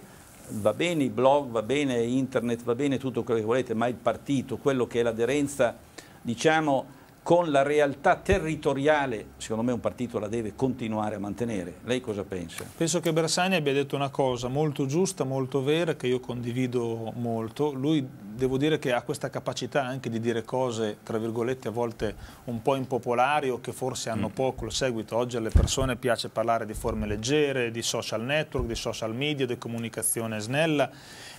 va bene i blog, va bene internet, va bene tutto quello che volete, ma il partito, quello che è l'aderenza, diciamo, con la realtà territoriale, secondo me un partito la deve continuare a mantenere. Lei cosa pensa? Penso che Bersani abbia detto una cosa molto giusta, molto vera, che io condivido molto. Lui devo dire che ha questa capacità anche di dire cose, tra virgolette, a volte un po' impopolari o che forse hanno mm. poco il seguito. Oggi alle persone piace parlare di forme leggere, di social network, di social media, di comunicazione snella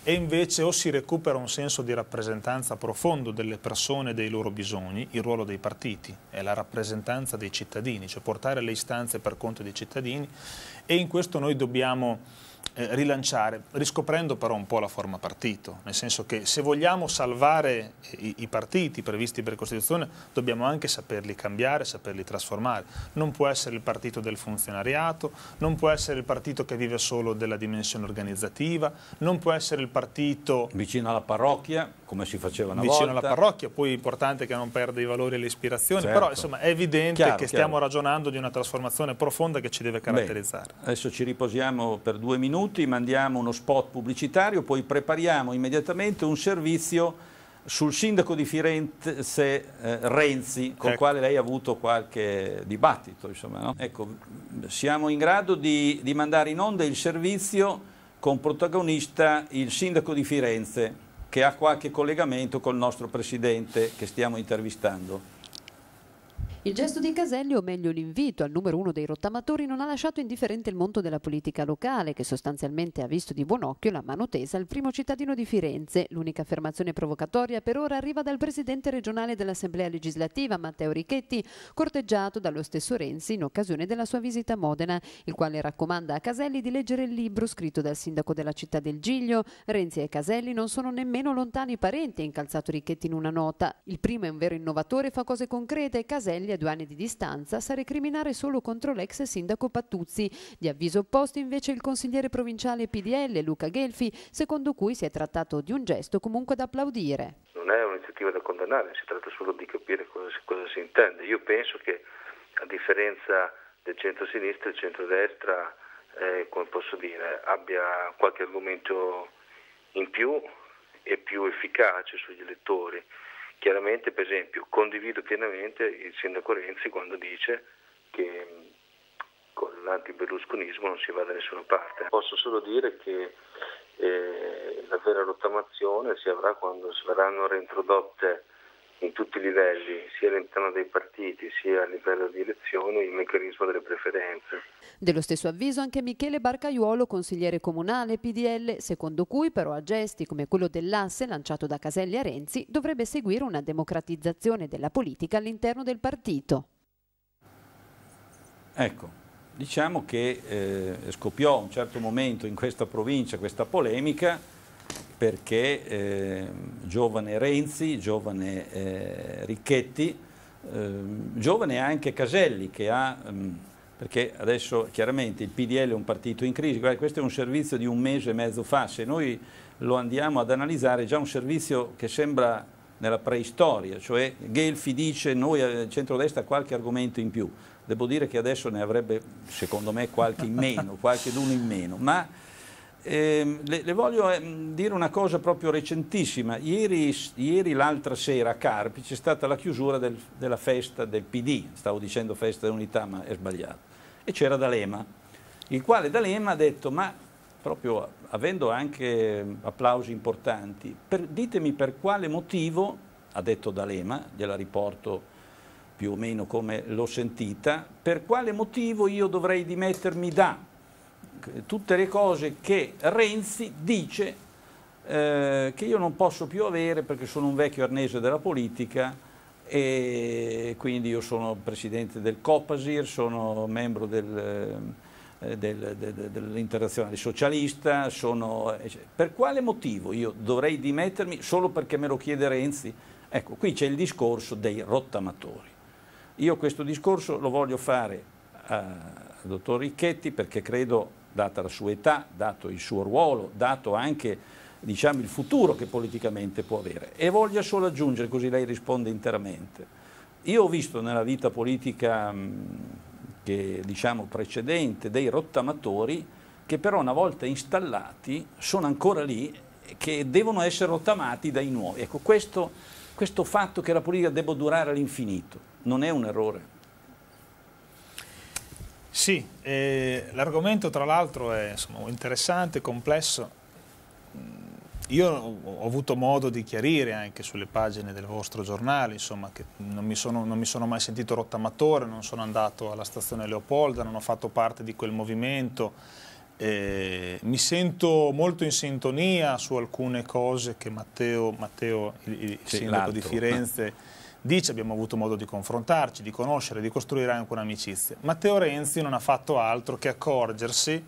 e invece o si recupera un senso di rappresentanza profondo delle persone e dei loro bisogni, il ruolo dei partiti è la rappresentanza dei cittadini, cioè portare le istanze per conto dei cittadini e in questo noi dobbiamo eh, rilanciare, riscoprendo però un po' la forma partito, nel senso che se vogliamo salvare eh, i, i partiti previsti per Costituzione dobbiamo anche saperli cambiare, saperli trasformare. Non può essere il partito del funzionariato, non può essere il partito che vive solo della dimensione organizzativa, non può essere il partito... Vicino alla parrocchia come si faceva una vicino volta. alla parrocchia, poi è importante che non perda i valori e le ispirazioni, certo. però insomma è evidente chiaro, che stiamo ragionando di una trasformazione profonda che ci deve caratterizzare. Beh, adesso ci riposiamo per due minuti, mandiamo uno spot pubblicitario, poi prepariamo immediatamente un servizio sul sindaco di Firenze eh, Renzi, con ecco. quale lei ha avuto qualche dibattito. Insomma, no? ecco, siamo in grado di, di mandare in onda il servizio con protagonista il sindaco di Firenze che ha qualche collegamento col nostro Presidente che stiamo intervistando. Il gesto di Caselli, o meglio l'invito al numero uno dei rottamatori, non ha lasciato indifferente il mondo della politica locale, che sostanzialmente ha visto di buon occhio la mano tesa al primo cittadino di Firenze. L'unica affermazione provocatoria per ora arriva dal presidente regionale dell'Assemblea legislativa, Matteo Richetti, corteggiato dallo stesso Renzi in occasione della sua visita a Modena, il quale raccomanda a Caselli di leggere il libro scritto dal sindaco della città del Giglio. Renzi e Caselli non sono nemmeno lontani parenti, ha incalzato Richetti in una nota. Il primo è un vero innovatore, fa cose concrete e Caselli ha a due anni di distanza sa recriminare solo contro l'ex sindaco Pattuzzi. Di avviso opposto invece il consigliere provinciale PDL Luca Gelfi, secondo cui si è trattato di un gesto comunque da applaudire. Non è un'iniziativa da condannare, si tratta solo di capire cosa, cosa si intende. Io penso che a differenza del centro-sinistra, il centro-destra, eh, come posso dire, abbia qualche argomento in più e più efficace sugli elettori. Chiaramente, per esempio, condivido pienamente il sindaco Renzi quando dice che mm, con l'antiberlusconismo non si va da nessuna parte. Posso solo dire che eh, la vera rottamazione si avrà quando saranno reintrodotte in tutti i livelli, sia all'interno dei partiti sia a livello di elezione, il meccanismo delle preferenze. Dello stesso avviso anche Michele Barcaiuolo, consigliere comunale PDL, secondo cui però a gesti come quello dell'asse lanciato da Caselli a Renzi dovrebbe seguire una democratizzazione della politica all'interno del partito. Ecco, diciamo che eh, scoppiò un certo momento in questa provincia questa polemica perché eh, giovane Renzi, giovane eh, Ricchetti, eh, giovane anche Caselli che ha, ehm, perché adesso chiaramente il PDL è un partito in crisi, guarda, questo è un servizio di un mese e mezzo fa, se noi lo andiamo ad analizzare è già un servizio che sembra nella preistoria, cioè Gelfi dice noi al eh, centrodestra qualche argomento in più, devo dire che adesso ne avrebbe secondo me qualche in meno, qualche d'uno in meno, ma eh, le, le, voglio eh, dire una cosa proprio recentissima. Ieri, ieri l'altra sera a Carpi c'è stata la chiusura del, della festa del PD, stavo dicendo festa dell'unità ma è sbagliato, e c'era D'Alema, il quale D'Alema ha detto ma proprio avendo anche ehm, applausi importanti, per, ditemi per quale motivo, ha detto D'Alema, gliela riporto più o meno come l'ho sentita, per quale motivo io dovrei dimettermi da tutte le cose che Renzi dice eh, che io non posso più avere perché sono un vecchio arnese della politica e quindi io sono presidente del Copasir, sono membro del, eh, del, de, de, dell'internazionale socialista, sono, per quale motivo io dovrei dimettermi solo perché me lo chiede Renzi? Ecco, qui c'è il discorso dei rottamatori. Io questo discorso lo voglio fare al dottor Ricchetti perché credo data la sua età, dato il suo ruolo, dato anche diciamo, il futuro che politicamente può avere. E voglio solo aggiungere, così lei risponde interamente. Io ho visto nella vita politica che, diciamo, precedente dei rottamatori che però una volta installati sono ancora lì che devono essere rottamati dai nuovi. Ecco, questo, questo fatto che la politica debba durare all'infinito non è un errore, sì, eh, l'argomento tra l'altro è insomma, interessante, complesso. Mm, io ho avuto modo di chiarire anche sulle pagine del vostro giornale, insomma, che non mi, sono, non mi sono mai sentito rottamatore, non sono andato alla stazione Leopolda, non ho fatto parte di quel movimento. Eh, mi sento molto in sintonia su alcune cose che Matteo, Matteo il, il sindaco di Firenze, dice, abbiamo avuto modo di confrontarci, di conoscere, di costruire anche un'amicizia. Matteo Renzi non ha fatto altro che accorgersi,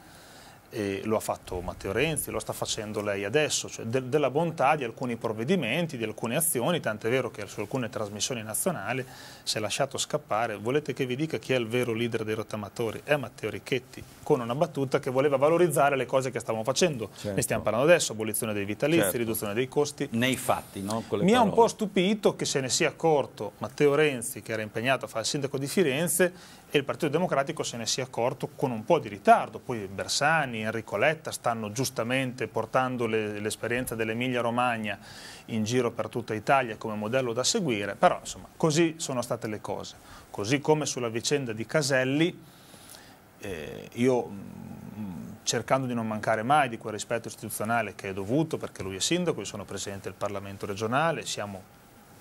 e lo ha fatto Matteo Renzi, lo sta facendo lei adesso, cioè de della bontà di alcuni provvedimenti, di alcune azioni, tant'è vero che su alcune trasmissioni nazionali si è lasciato scappare. Volete che vi dica chi è il vero leader dei rottamatori? È Matteo Ricchetti, con una battuta che voleva valorizzare le cose che stavamo facendo. Certo. Ne stiamo parlando adesso, abolizione dei vitalizi, certo. riduzione dei costi. Nei fatti, no? Mi ha un po' stupito che se ne sia accorto Matteo Renzi, che era impegnato a fare il sindaco di Firenze, e il Partito Democratico se ne sia accorto con un po' di ritardo. Poi Bersani, Enrico Letta stanno giustamente portando l'esperienza dell'Emilia Romagna in giro per tutta Italia come modello da seguire, però insomma così sono state le cose. Così come sulla vicenda di Caselli, eh, io mm, mm, cercando di non mancare mai di quel rispetto istituzionale che è dovuto perché lui è sindaco, io sono presidente del Parlamento regionale, siamo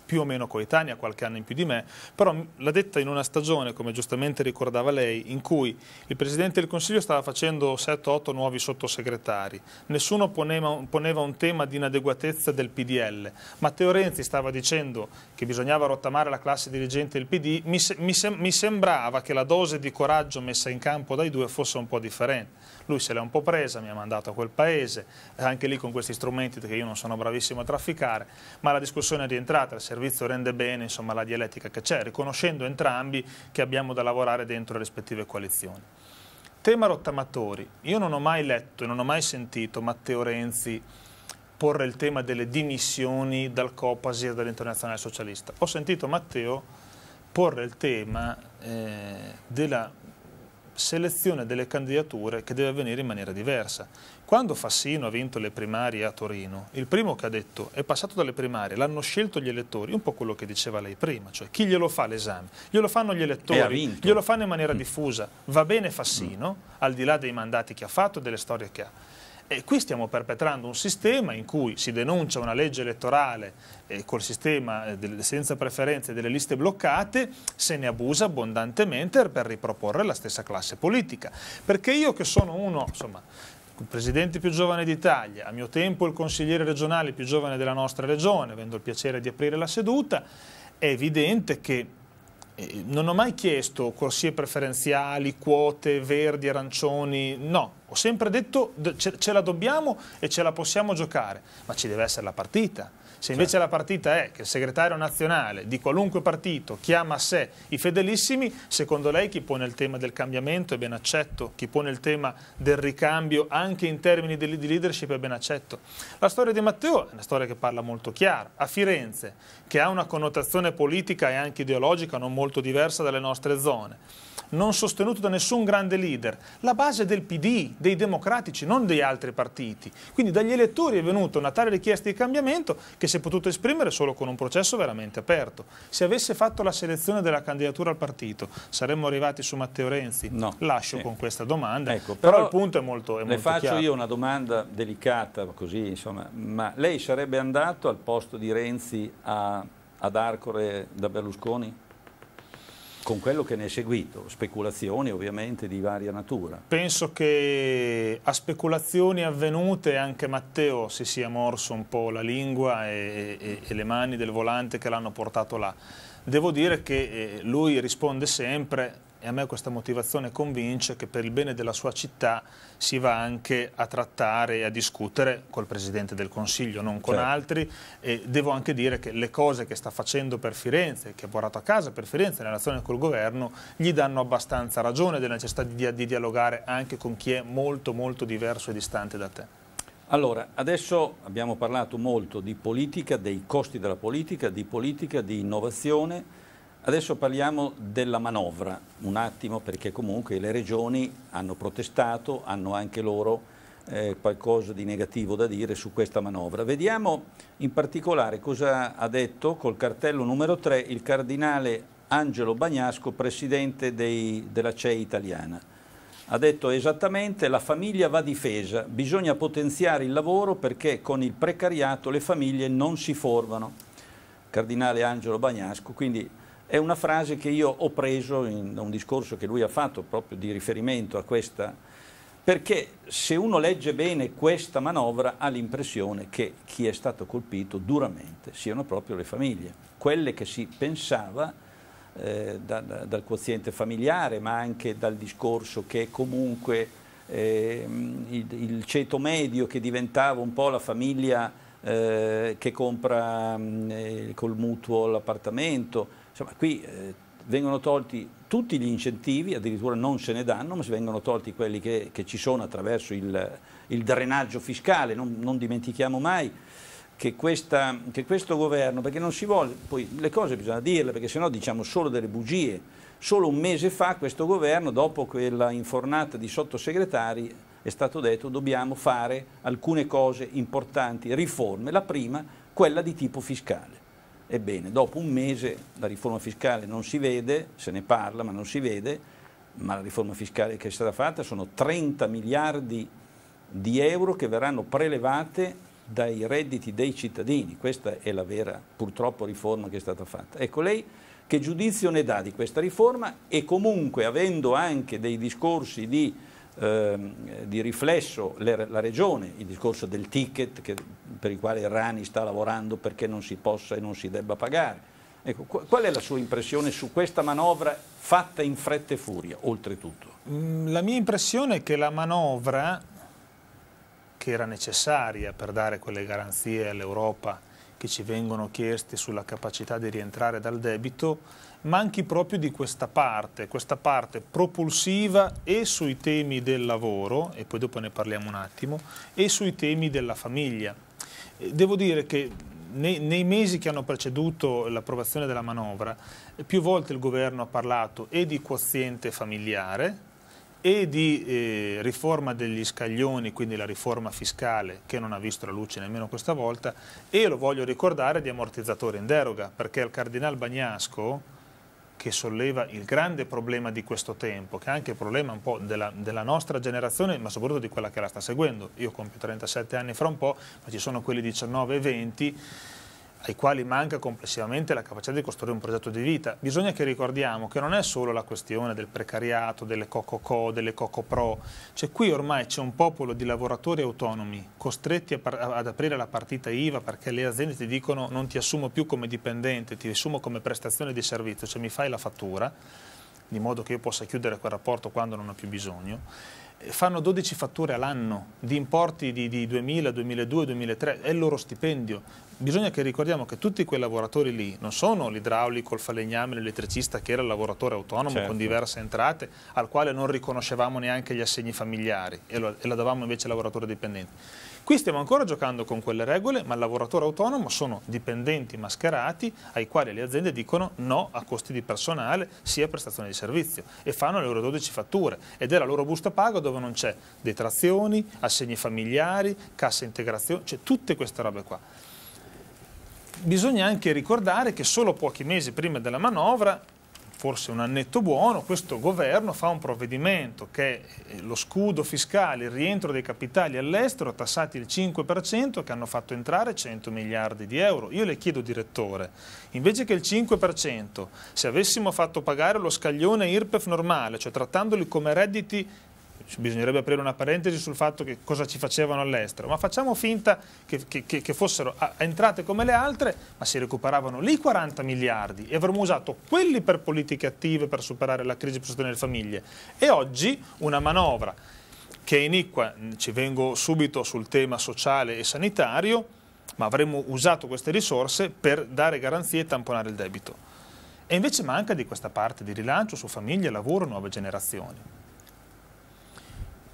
più o meno coetanea, qualche anno in più di me, però l'ha detta in una stagione, come giustamente ricordava lei, in cui il Presidente del Consiglio stava facendo 7-8 nuovi sottosegretari, nessuno poneva, poneva un tema di inadeguatezza del PDL, Matteo Renzi stava dicendo che bisognava rottamare la classe dirigente del PD, mi, se, mi, sem mi sembrava che la dose di coraggio messa in campo dai due fosse un po' differente lui se l'è un po' presa, mi ha mandato a quel paese, eh, anche lì con questi strumenti che io non sono bravissimo a trafficare, ma la discussione è rientrata, il servizio rende bene insomma, la dialettica che c'è, riconoscendo entrambi che abbiamo da lavorare dentro le rispettive coalizioni. Tema rottamatori, io non ho mai letto e non ho mai sentito Matteo Renzi porre il tema delle dimissioni dal Copasir dell'Internazionale Socialista. Ho sentito Matteo porre il tema eh, della selezione delle candidature che deve avvenire in maniera diversa. Quando Fassino ha vinto le primarie a Torino, il primo che ha detto è passato dalle primarie, l'hanno scelto gli elettori, un po' quello che diceva lei prima, cioè chi glielo fa l'esame? Glielo fanno gli elettori, glielo fanno in maniera mm. diffusa. Va bene mm. Fassino, al di là dei mandati che ha fatto e delle storie che ha, e qui stiamo perpetrando un sistema in cui si denuncia una legge elettorale eh, col sistema eh, del, senza preferenze delle liste bloccate, se ne abusa abbondantemente per riproporre la stessa classe politica. Perché io che sono uno, insomma, il presidente più giovane d'Italia, a mio tempo il consigliere regionale più giovane della nostra regione, avendo il piacere di aprire la seduta, è evidente che eh, non ho mai chiesto corsie preferenziali, quote, verdi, arancioni, no. Ho sempre detto ce, ce la dobbiamo e ce la possiamo giocare, ma ci deve essere la partita. Se invece certo. la partita è che il segretario nazionale di qualunque partito chiama a sé i fedelissimi, secondo lei chi pone il tema del cambiamento è ben accetto, chi pone il tema del ricambio anche in termini di leadership è ben accetto. La storia di Matteo è una storia che parla molto chiaro. A Firenze, che ha una connotazione politica e anche ideologica non molto diversa dalle nostre zone, non sostenuto da nessun grande leader, la base del PD, dei democratici, non degli altri partiti. Quindi dagli elettori è venuta una tale richiesta di cambiamento che si è potuto esprimere solo con un processo veramente aperto. Se avesse fatto la selezione della candidatura al partito, saremmo arrivati su Matteo Renzi? No. Lascio sì. con questa domanda, ecco, però, però, il punto è molto, è molto chiaro. Le faccio io una domanda delicata, così insomma, ma lei sarebbe andato al posto di Renzi a, ad Arcore da Berlusconi? con quello che ne è seguito, speculazioni ovviamente di varia natura. Penso che a speculazioni avvenute anche Matteo si sia morso un po' la lingua e, e, e le mani del volante che l'hanno portato là. Devo dire che eh, lui risponde sempre e a me questa motivazione convince che per il bene della sua città si va anche a trattare e a discutere col Presidente del Consiglio, non con certo. altri e devo anche dire che le cose che sta facendo per Firenze, che ha portato a casa per Firenze in relazione col governo, gli danno abbastanza ragione della necessità di, di dialogare anche con chi è molto molto diverso e distante da te. Allora, adesso abbiamo parlato molto di politica, dei costi della politica, di politica, di innovazione, Adesso parliamo della manovra un attimo perché comunque le regioni hanno protestato, hanno anche loro eh, qualcosa di negativo da dire su questa manovra. Vediamo in particolare cosa ha detto col cartello numero 3 il cardinale Angelo Bagnasco, presidente dei, della CEI italiana. Ha detto esattamente la famiglia va difesa, bisogna potenziare il lavoro perché con il precariato le famiglie non si formano. Cardinale Angelo Bagnasco, quindi è una frase che io ho preso in un discorso che lui ha fatto proprio di riferimento a questa, perché se uno legge bene questa manovra ha l'impressione che chi è stato colpito duramente siano proprio le famiglie, quelle che si pensava eh, da, da, dal quoziente familiare, ma anche dal discorso che comunque eh, il, il, ceto medio che diventava un po' la famiglia eh, che compra mm, eh, col mutuo l'appartamento, Insomma, qui eh, vengono tolti tutti gli incentivi, addirittura non se ne danno, ma si vengono tolti quelli che, che ci sono attraverso il, il drenaggio fiscale, non, non dimentichiamo mai. Che, questa, che, questo governo, perché non si vuole, poi le cose bisogna dirle, perché sennò diciamo solo delle bugie. Solo un mese fa questo governo, dopo quella infornata di sottosegretari, è stato detto dobbiamo fare alcune cose importanti, riforme. La prima, quella di tipo fiscale. Ebbene, dopo un mese la riforma fiscale non si vede, se ne parla ma non si vede, ma la riforma fiscale che è stata fatta sono 30 miliardi di euro che verranno prelevate dai redditi dei cittadini, questa è la vera purtroppo riforma che è stata fatta. Ecco lei che giudizio ne dà di questa riforma e comunque avendo anche dei discorsi di ehm, di riflesso le, la regione, il discorso del ticket che, per il quale Rani sta lavorando perché non si possa e non si debba pagare. Ecco, qual è la sua impressione su questa manovra fatta in fretta e furia, oltretutto? Mm, la mia impressione è che la manovra, che era necessaria per dare quelle garanzie all'Europa che ci vengono chieste sulla capacità di rientrare dal debito, manchi proprio di questa parte, questa parte propulsiva e sui temi del lavoro, e poi dopo ne parliamo un attimo, e sui temi della famiglia. Devo dire che nei, nei, mesi che hanno preceduto l'approvazione della manovra, più volte il governo ha parlato e di quoziente familiare e di eh, riforma degli scaglioni, quindi la riforma fiscale che non ha visto la luce nemmeno questa volta, e lo voglio ricordare di ammortizzatore in deroga, perché il Cardinal Bagnasco, che solleva il grande problema di questo tempo, che è anche il problema un po' della, della, nostra generazione, ma soprattutto di quella che la sta seguendo. Io compio 37 anni fra un po', ma ci sono quelli 19 e 20 ai quali manca complessivamente la capacità di costruire un progetto di vita. Bisogna che ricordiamo che non è solo la questione del precariato, delle CocoCo, delle CocoPro, cioè qui ormai c'è un popolo di lavoratori autonomi costretti ad aprire la partita IVA perché le aziende ti dicono non ti assumo più come dipendente, ti assumo come prestazione di servizio, cioè mi fai la fattura, di modo che io possa chiudere quel rapporto quando non ho più bisogno fanno 12 fatture all'anno di importi di, di 2000, 2002, 2003, è il loro stipendio. Bisogna che ricordiamo che tutti quei lavoratori lì non sono l'idraulico, il falegname, l'elettricista che era il lavoratore autonomo certo. con diverse entrate al quale non riconoscevamo neanche gli assegni familiari e, lo, e la davamo invece al lavoratore dipendente Qui stiamo ancora giocando con quelle regole, ma il lavoratore autonomo sono dipendenti mascherati ai quali le aziende dicono no a costi di personale sia prestazione di servizio e fanno le loro 12 fatture ed è la loro busta paga dove non c'è detrazioni, assegni familiari, cassa integrazione, cioè tutte queste robe qua. Bisogna anche ricordare che solo pochi mesi prima della manovra forse un annetto buono, questo governo fa un provvedimento che è eh, lo scudo fiscale, il rientro dei capitali all'estero tassati il 5% che hanno fatto entrare 100 miliardi di euro. Io le chiedo direttore, invece che il 5%, se avessimo fatto pagare lo scaglione IRPEF normale, cioè trattandoli come redditi bisognerebbe aprire una parentesi sul fatto che cosa ci facevano all'estero, ma facciamo finta che, che, che fossero entrate come le altre, ma si recuperavano lì 40 miliardi e avremmo usato quelli per politiche attive, per superare la crisi, per sostenere le famiglie. E oggi una manovra che è iniqua, ci vengo subito sul tema sociale e sanitario, ma avremmo usato queste risorse per dare garanzie e tamponare il debito. E invece manca di questa parte di rilancio su famiglia, lavoro, nuove generazioni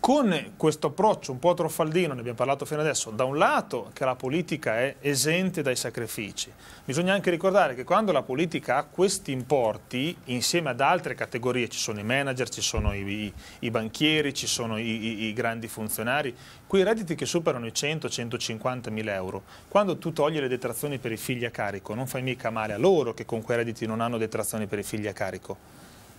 con questo approccio un po' troffaldino, ne abbiamo parlato fino adesso, da un lato che la politica è esente dai sacrifici, bisogna anche ricordare che quando la politica ha questi importi, insieme ad altre categorie, ci sono i manager, ci sono i, i, i banchieri, ci sono i, i, grandi funzionari, quei redditi che superano i 100-150 mila euro, quando tu togli le detrazioni per i figli a carico, non fai mica male a loro che con quei redditi non hanno detrazioni per i figli a carico,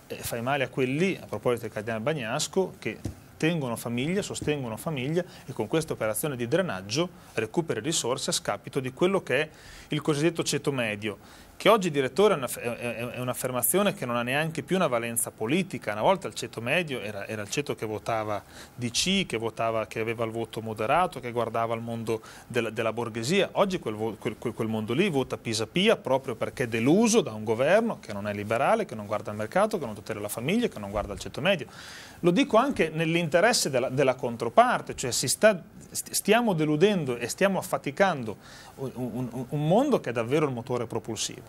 eh, fai male a quelli, a proposito del cardinale Bagnasco, che tengono famiglie, sostengono famiglie e con questa operazione di drenaggio recupera risorse a scapito di quello che è il cosiddetto ceto medio che oggi direttore è, una, è, è un'affermazione che non ha neanche più una valenza politica, una volta il ceto medio era, era il ceto che votava DC, che, votava, che, aveva il voto moderato, che guardava il mondo della, della borghesia, oggi quel, quel, quel, mondo lì vota Pisa Pia proprio perché è deluso da un governo che non è liberale, che non guarda il mercato, che non tutela la famiglia, che non guarda il ceto medio. Lo dico anche nell'interesse della, della controparte, cioè sta, stiamo deludendo e stiamo affaticando un, un, un mondo che è davvero il motore propulsivo.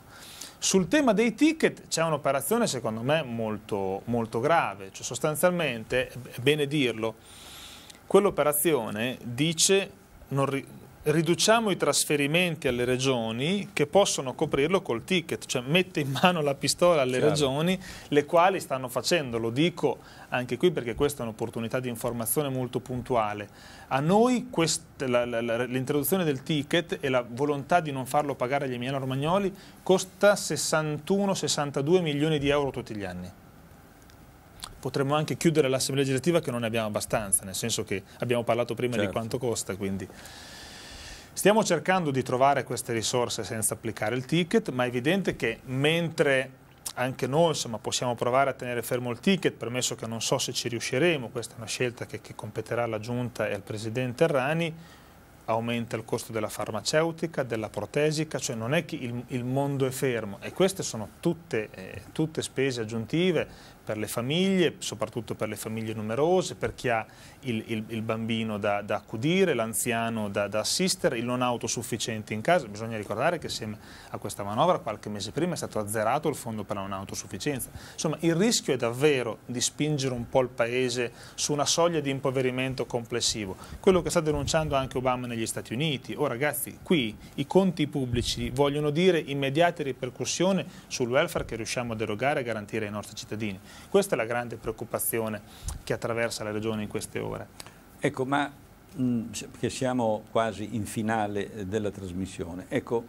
Sul tema dei ticket c'è un'operazione secondo me molto, molto grave, cioè sostanzialmente, è bene dirlo, quell'operazione dice, non, riduciamo i trasferimenti alle regioni che possono coprirlo col ticket, cioè mette in mano la pistola alle Chiaro. regioni le quali stanno facendo, lo dico anche qui perché questa è un'opportunità di informazione molto puntuale. A noi l'introduzione del ticket e la volontà di non farlo pagare agli emiliano romagnoli costa 61-62 milioni di euro tutti gli anni potremmo anche chiudere l'assemblea legislativa che non ne abbiamo abbastanza, nel senso che abbiamo parlato prima certo. di quanto costa, quindi Stiamo cercando di trovare queste risorse senza applicare il ticket, ma è evidente che mentre anche noi insomma, possiamo provare a tenere fermo il ticket, premesso che non so se ci riusciremo, questa è una scelta che, che competerà alla Giunta e al Presidente Errani, aumenta il costo della farmaceutica, della protesica, cioè non è che il, il mondo è fermo e queste sono tutte, eh, tutte spese aggiuntive per le famiglie, soprattutto per le famiglie numerose, per chi ha il, il, il bambino da, da accudire, l'anziano da, da, assistere, il non autosufficiente in casa. Bisogna ricordare che insieme a questa manovra qualche mese prima è stato azzerato il fondo per la non autosufficienza. Insomma, il rischio è davvero di spingere un po' il Paese su una soglia di impoverimento complessivo. Quello che sta denunciando anche Obama negli Stati Uniti. Oh ragazzi, qui i conti pubblici vogliono dire immediate ripercussioni sul welfare che riusciamo a derogare e garantire ai nostri cittadini. Questa è la grande preoccupazione che attraversa la Regione in queste ore. Ecco, ma mh, mm, che siamo quasi in finale eh, della trasmissione, ecco,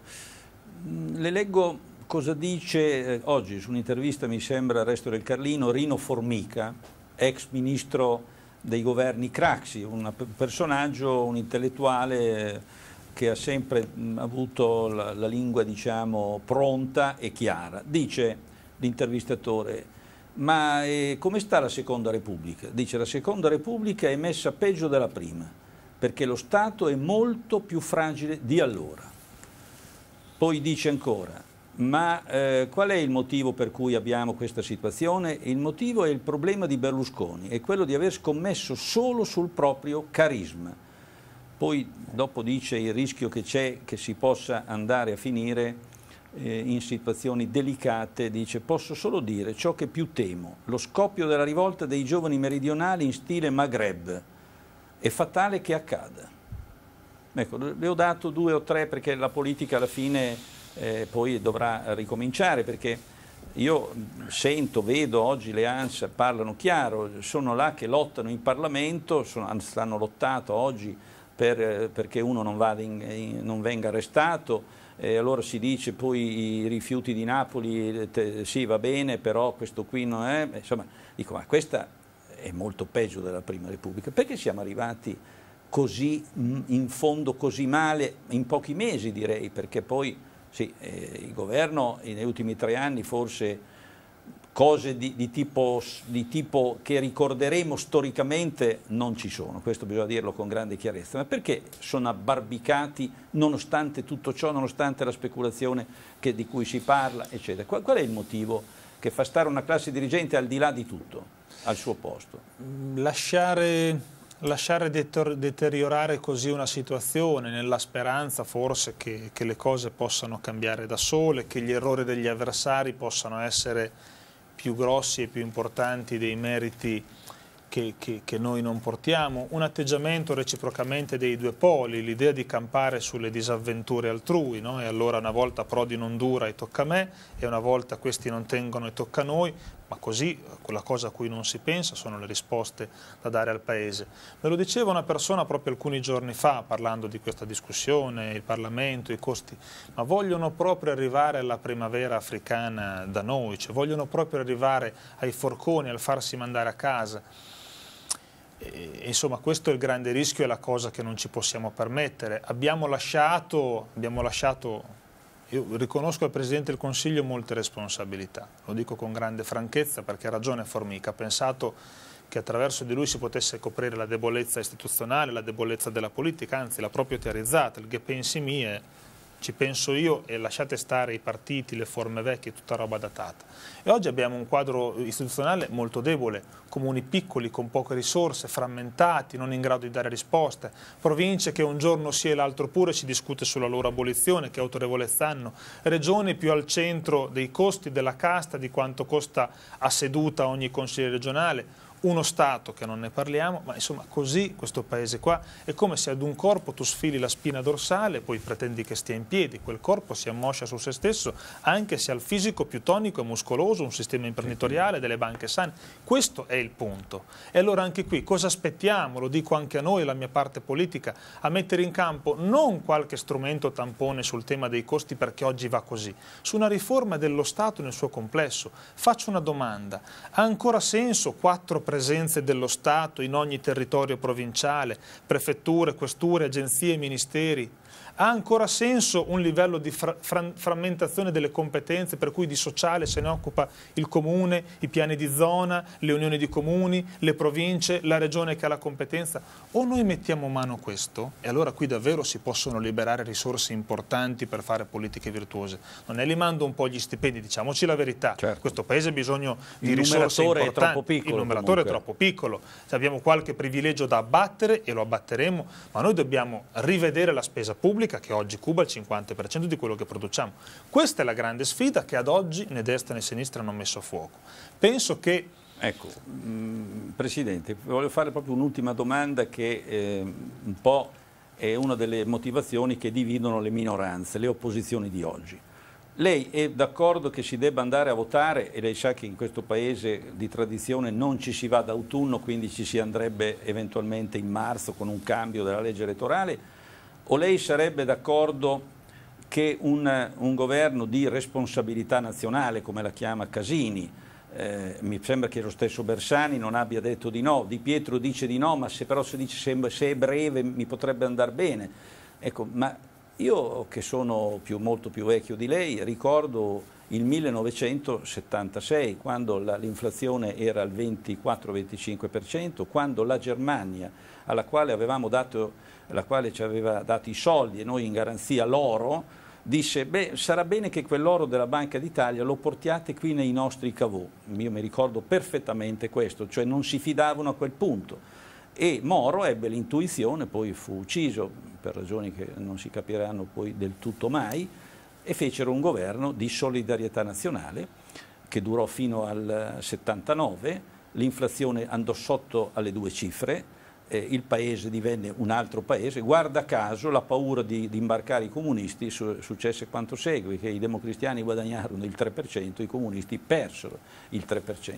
mh, mm, le leggo cosa dice eh, oggi su un'intervista, mi sembra, Resto del Carlino, Rino Formica, ex ministro dei governi Craxi, un personaggio, un intellettuale eh, che ha sempre mm, avuto la, la lingua diciamo, pronta e chiara. Dice l'intervistatore, ma eh, come sta la seconda repubblica? Dice la seconda repubblica è messa peggio della prima, perché lo Stato è molto più fragile di allora. Poi dice ancora, ma eh, qual è il motivo per cui abbiamo questa situazione? Il motivo è il problema di Berlusconi, è quello di aver scommesso solo sul proprio carisma. Poi dopo dice il rischio che c'è che si possa andare a finire eh, in situazioni delicate, dice posso solo dire ciò che più temo, lo scoppio della rivolta dei giovani meridionali in stile Maghreb, è fatale che accada. Ecco, le ho dato due o tre perché la politica alla fine eh, poi dovrà ricominciare, perché io sento, vedo oggi le ANSA, parlano chiaro, sono là che lottano in Parlamento, sono, hanno lottato oggi per, eh, perché uno non, in, in, non venga arrestato, eh, allora si dice poi i rifiuti di Napoli, te, sì va bene, però questo qui non è, insomma, dico ma questa è molto peggio della Prima Repubblica, perché siamo arrivati così mm, in fondo così male in pochi mesi direi, perché poi sì, eh, il governo eh, negli ultimi tre anni forse cose di, di, tipo, di, tipo, che ricorderemo storicamente non ci sono, questo bisogna dirlo con grande chiarezza, ma perché sono abbarbicati nonostante tutto ciò, nonostante la speculazione che, di cui si parla, eccetera? Qual, qual è il motivo che fa stare una classe dirigente al di là di tutto, al suo posto? Mm, lasciare lasciare deteriorare così una situazione nella speranza forse che, che, le cose possano cambiare da sole, che gli errori degli avversari possano essere più grossi e più importanti dei meriti che, che, che, noi non portiamo, un atteggiamento reciprocamente dei due poli, l'idea di campare sulle disavventure altrui, no? e allora una volta Prodi non dura e tocca a me, e una volta questi non tengono e tocca a noi, ma così quella cosa a cui non si pensa sono le risposte da dare al Paese. Me lo diceva una persona proprio alcuni giorni fa parlando di questa discussione, il Parlamento, i costi, ma vogliono proprio arrivare alla primavera africana da noi, cioè vogliono proprio arrivare ai forconi, al farsi mandare a casa. insomma questo è il grande rischio, e la cosa che non ci possiamo permettere. Abbiamo lasciato, abbiamo lasciato io riconosco al Presidente del Consiglio molte responsabilità, lo dico con grande franchezza perché ha ragione Formica, ha pensato che attraverso di lui si potesse coprire la debolezza istituzionale, la debolezza della politica, anzi l'ha proprio teorizzata, il ghepensimie ci penso io e lasciate stare i partiti, le forme vecchie, tutta roba datata. E oggi abbiamo un quadro istituzionale molto debole, comuni piccoli, con poche risorse, frammentati, non in grado di dare risposte, province che un giorno sì e l'altro pure si discute sulla loro abolizione, che autorevolezza hanno, regioni più al centro dei costi della casta di quanto costa a seduta ogni consiglio regionale, uno Stato che non ne parliamo, ma insomma così questo paese qua è come se ad un corpo tu sfili la spina dorsale, poi pretendi che stia in piedi, quel corpo si ammoscia su se stesso, anche se ha il fisico più tonico e muscoloso, un sistema imprenditoriale, delle banche sane, questo è il punto. E allora anche qui cosa aspettiamo, lo dico anche a noi, la mia parte politica, a mettere in campo non qualche strumento tampone sul tema dei costi perché oggi va così, su una riforma dello Stato nel suo complesso. Faccio una domanda, ha ancora senso 4 presenze dello Stato in ogni territorio provinciale, prefetture, questure, agenzie, ministeri, ha ancora senso un livello di fra frammentazione delle competenze per cui di sociale se ne occupa il comune, i piani di zona, le unioni di comuni, le province, la regione che ha la competenza? O noi mettiamo mano a questo e allora qui davvero si possono liberare risorse importanti per fare politiche virtuose. Non è limando un po' gli stipendi, diciamoci la verità. Certo. Questo paese ha bisogno di il risorse importanti. il numeratore comunque. è troppo piccolo. Se cioè, abbiamo qualche privilegio da abbattere e lo abbatteremo, ma noi dobbiamo rivedere la spesa pubblica significa che oggi Cuba ha il 50% di quello che produciamo. Questa è la grande sfida che ad oggi né destra né sinistra hanno messo a fuoco. Penso che... Ecco, mm, Presidente, voglio fare proprio un'ultima domanda che eh, un po' è una delle motivazioni che dividono le minoranze, le opposizioni di oggi. Lei è d'accordo che si debba andare a votare e lei sa che in questo paese di tradizione non ci si va d'autunno, quindi ci si andrebbe eventualmente in marzo con un cambio della legge elettorale o lei sarebbe d'accordo che un, un, governo di responsabilità nazionale, come la chiama Casini, eh, mi sembra che lo stesso Bersani non abbia detto di no, Di Pietro dice di no, ma se però si dice se, se è breve mi potrebbe andare bene. Ecco, ma io che sono più, molto più vecchio di lei ricordo il 1976, quando l'inflazione era al 24-25%, quando la Germania, alla quale avevamo dato la quale ci aveva dato i soldi e noi in garanzia l'oro, disse, beh, sarà bene che quell'oro della Banca d'Italia lo portiate qui nei nostri cavò. Io mi ricordo perfettamente questo, cioè non si fidavano a quel punto. E Moro ebbe l'intuizione, poi fu ucciso, per ragioni che non si capiranno poi del tutto mai, e fecero un governo di solidarietà nazionale che durò fino al 79, l'inflazione andò sotto alle due cifre, eh, il paese divenne un altro paese, guarda caso la paura di, di imbarcare i comunisti su, successe quanto segue, che i democristiani guadagnarono il 3%, i comunisti persero il 3%.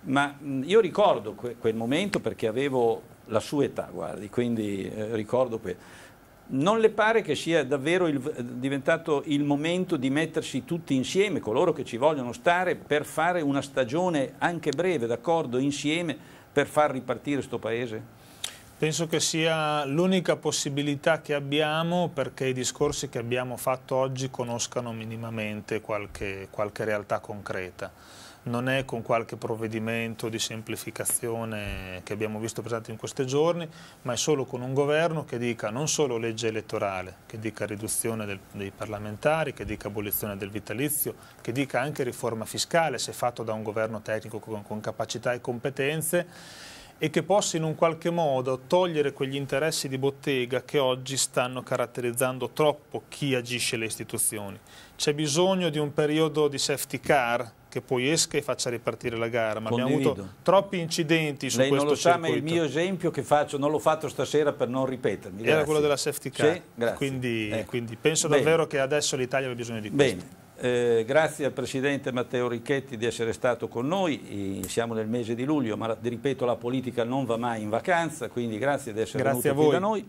Ma mh, io ricordo que quel momento perché avevo la sua età, guardi, quindi eh, ricordo quello. Non le pare che sia davvero il, eh, diventato il momento di mettersi tutti insieme, coloro che ci vogliono stare, per fare una stagione anche breve, d'accordo, insieme, per far ripartire questo paese? Penso che sia l'unica possibilità che abbiamo perché i discorsi che abbiamo fatto oggi conoscano minimamente qualche, qualche realtà concreta. Non è con qualche provvedimento di semplificazione che abbiamo visto presente in questi giorni, ma è solo con un governo che dica non solo legge elettorale, che dica riduzione del, dei parlamentari, che dica abolizione del vitalizio, che dica anche riforma fiscale se fatto da un governo tecnico con, con capacità e competenze e che possa in un qualche modo togliere quegli interessi di bottega che oggi stanno caratterizzando troppo chi agisce le istituzioni. C'è bisogno di un periodo di safety car che poi esca e faccia ripartire la gara, ma Condivido. abbiamo avuto troppi incidenti su Lei questo circuito. Lei non lo circuito. sa, ma il mio esempio che faccio, non l'ho fatto stasera per non ripetermi. Grazie. Era quello della safety car, sì? quindi, ecco. quindi, penso davvero che adesso l'Italia abbia bisogno di questo. Bene. Eh, grazie al Presidente Matteo Ricchetti di essere stato con noi, eh, siamo nel mese di luglio, ma ripeto la politica non va mai in vacanza, quindi grazie di essere grazie venuto qui da noi.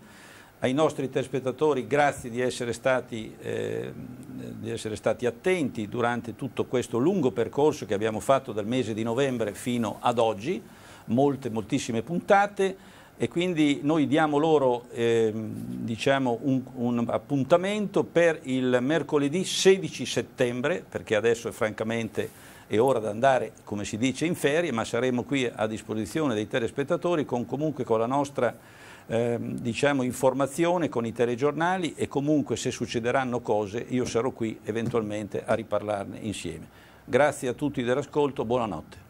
Ai nostri telespettatori grazie di essere, stati, eh, di essere stati attenti durante tutto questo lungo percorso che abbiamo fatto dal mese di novembre fino ad oggi, molte, moltissime puntate e quindi noi diamo loro eh, diciamo un, un, appuntamento per il mercoledì 16 settembre, perché adesso è francamente è ora di andare, come si dice, in ferie, ma saremo qui a disposizione dei telespettatori con comunque con la nostra eh, diciamo, informazione, con i telegiornali e comunque se succederanno cose io sarò qui eventualmente a riparlarne insieme. Grazie a tutti dell'ascolto, buonanotte.